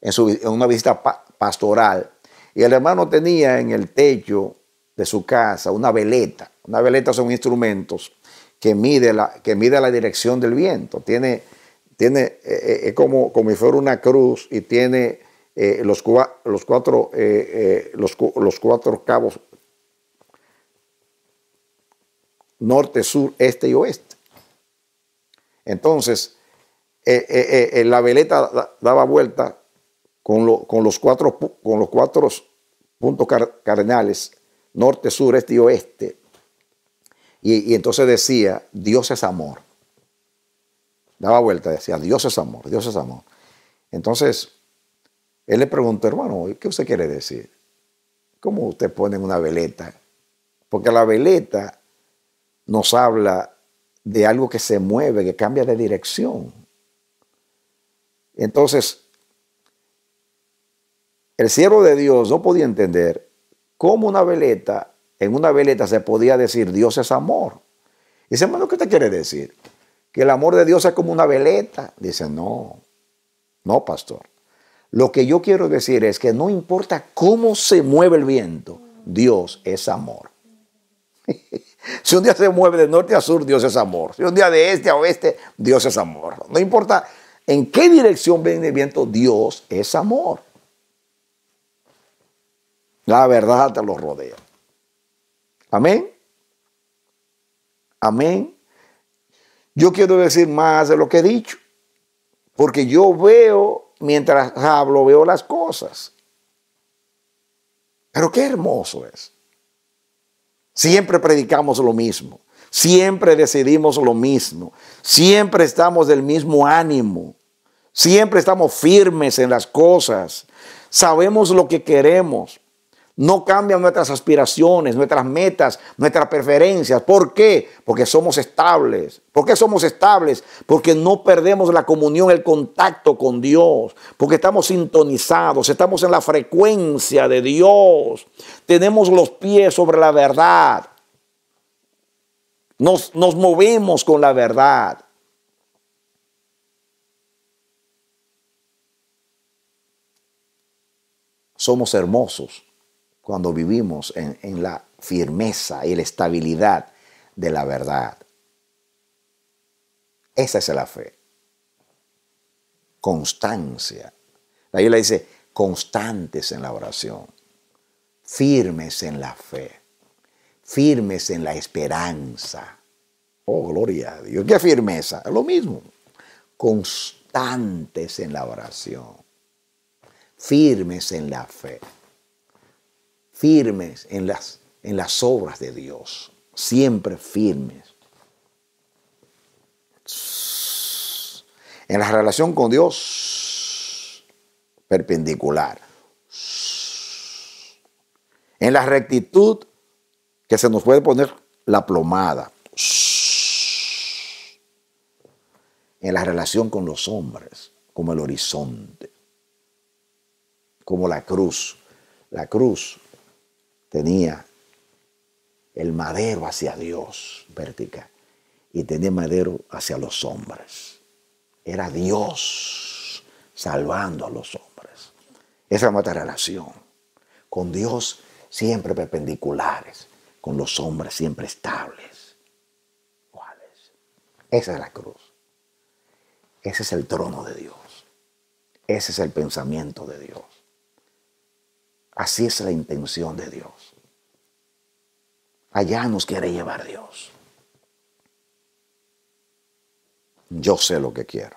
en, una visita pastoral. Y el hermano tenía en el techo de su casa una veleta. Una veleta son instrumentos que mide la, que mide la dirección del viento. Tiene, tiene es como, como si fuera una cruz y tiene los, los, cuatro, los cuatro cabos norte, sur, este y oeste. Entonces, eh, eh, eh, la veleta daba vuelta con, con, los, cuatro, con los cuatro puntos cardinales, norte, sur, este y oeste. Y, y, entonces decía, Dios es amor. Daba vuelta, decía, Dios es amor, Dios es amor. Entonces, él le preguntó, hermano, ¿qué usted quiere decir? ¿Cómo usted pone una veleta? Porque la veleta nos habla de algo que se mueve, que cambia de dirección. Entonces, el siervo de Dios no podía entender cómo una veleta, en una veleta se podía decir Dios es amor. Dice, hermano, ¿qué te quiere decir? Que el amor de Dios es como una veleta. Dice, no, no, pastor. Lo que yo quiero decir es que no importa cómo se mueve el viento, Dios es amor. Si un día se mueve de norte a sur, Dios es amor. Si un día de este a oeste, Dios es amor. No importa en qué dirección viene el viento, Dios es amor. La verdad te lo rodea. Amén. Amén. Yo quiero decir más de lo que he dicho, porque yo veo, mientras hablo, veo las cosas. Pero qué hermoso es. Siempre predicamos lo mismo, siempre decidimos lo mismo, siempre estamos del mismo ánimo, siempre estamos firmes en las cosas, sabemos lo que queremos, no cambian nuestras aspiraciones, nuestras metas, nuestras preferencias. ¿Por qué? Porque somos estables. ¿Por qué somos estables? Porque no perdemos la comunión, el contacto con Dios, porque estamos sintonizados, estamos en la frecuencia de Dios, tenemos los pies sobre la verdad, nos, nos movemos con la verdad. somos hermosos cuando vivimos en, la firmeza y la estabilidad de la verdad. Esa es la fe. Constancia. La Biblia dice, constantes en la oración, firmes en la fe, firmes en la esperanza. Oh, gloria a Dios. Qué firmeza. Es Lo mismo. Constantes en la oración, firmes en la fe firmes en las, en las obras de Dios, siempre firmes. En la relación con Dios, perpendicular. En la rectitud, que se nos puede poner la plomada. En la relación con los hombres, como el horizonte, como la cruz. La cruz tenía el madero hacia Dios vertical y tenía madero hacia los hombres. Era Dios salvando a los hombres. Esa es nuestra relación. Con Dios siempre perpendiculares, con los hombres siempre estables. ¿Cuáles? Esa es la cruz. Ese es el trono de Dios. Ese es el pensamiento de Dios. Así es la intención de Dios. Allá nos quiere llevar Dios. Yo sé lo que quiero.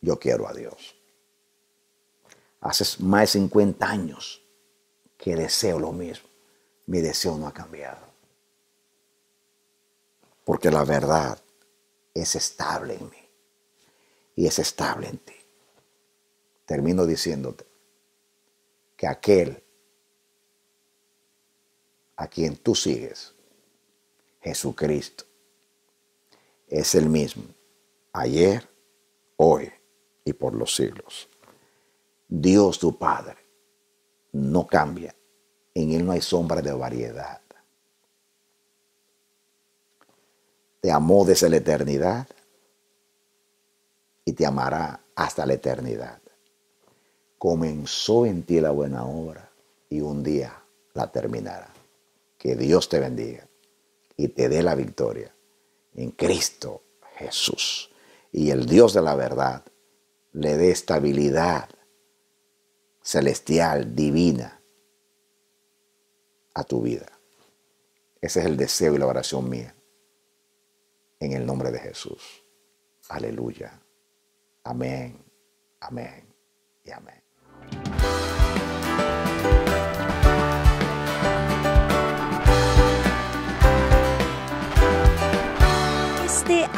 Yo quiero a Dios. Hace más de 50 años que deseo lo mismo. Mi deseo no ha cambiado. Porque la verdad es estable en mí. Y es estable en ti. Termino diciéndote, aquel a quien tú sigues, Jesucristo, es el mismo, ayer, hoy y por los siglos. Dios tu Padre no cambia, en Él no hay sombra de variedad. Te amó desde la eternidad y te amará hasta la eternidad comenzó en ti la buena obra y un día la terminará. Que Dios te bendiga y te dé la victoria en Cristo Jesús. Y el Dios de la verdad le dé estabilidad celestial, divina, a tu vida. Ese es el deseo y la oración mía. En el nombre de Jesús. Aleluya. Amén. Amén. Y amén.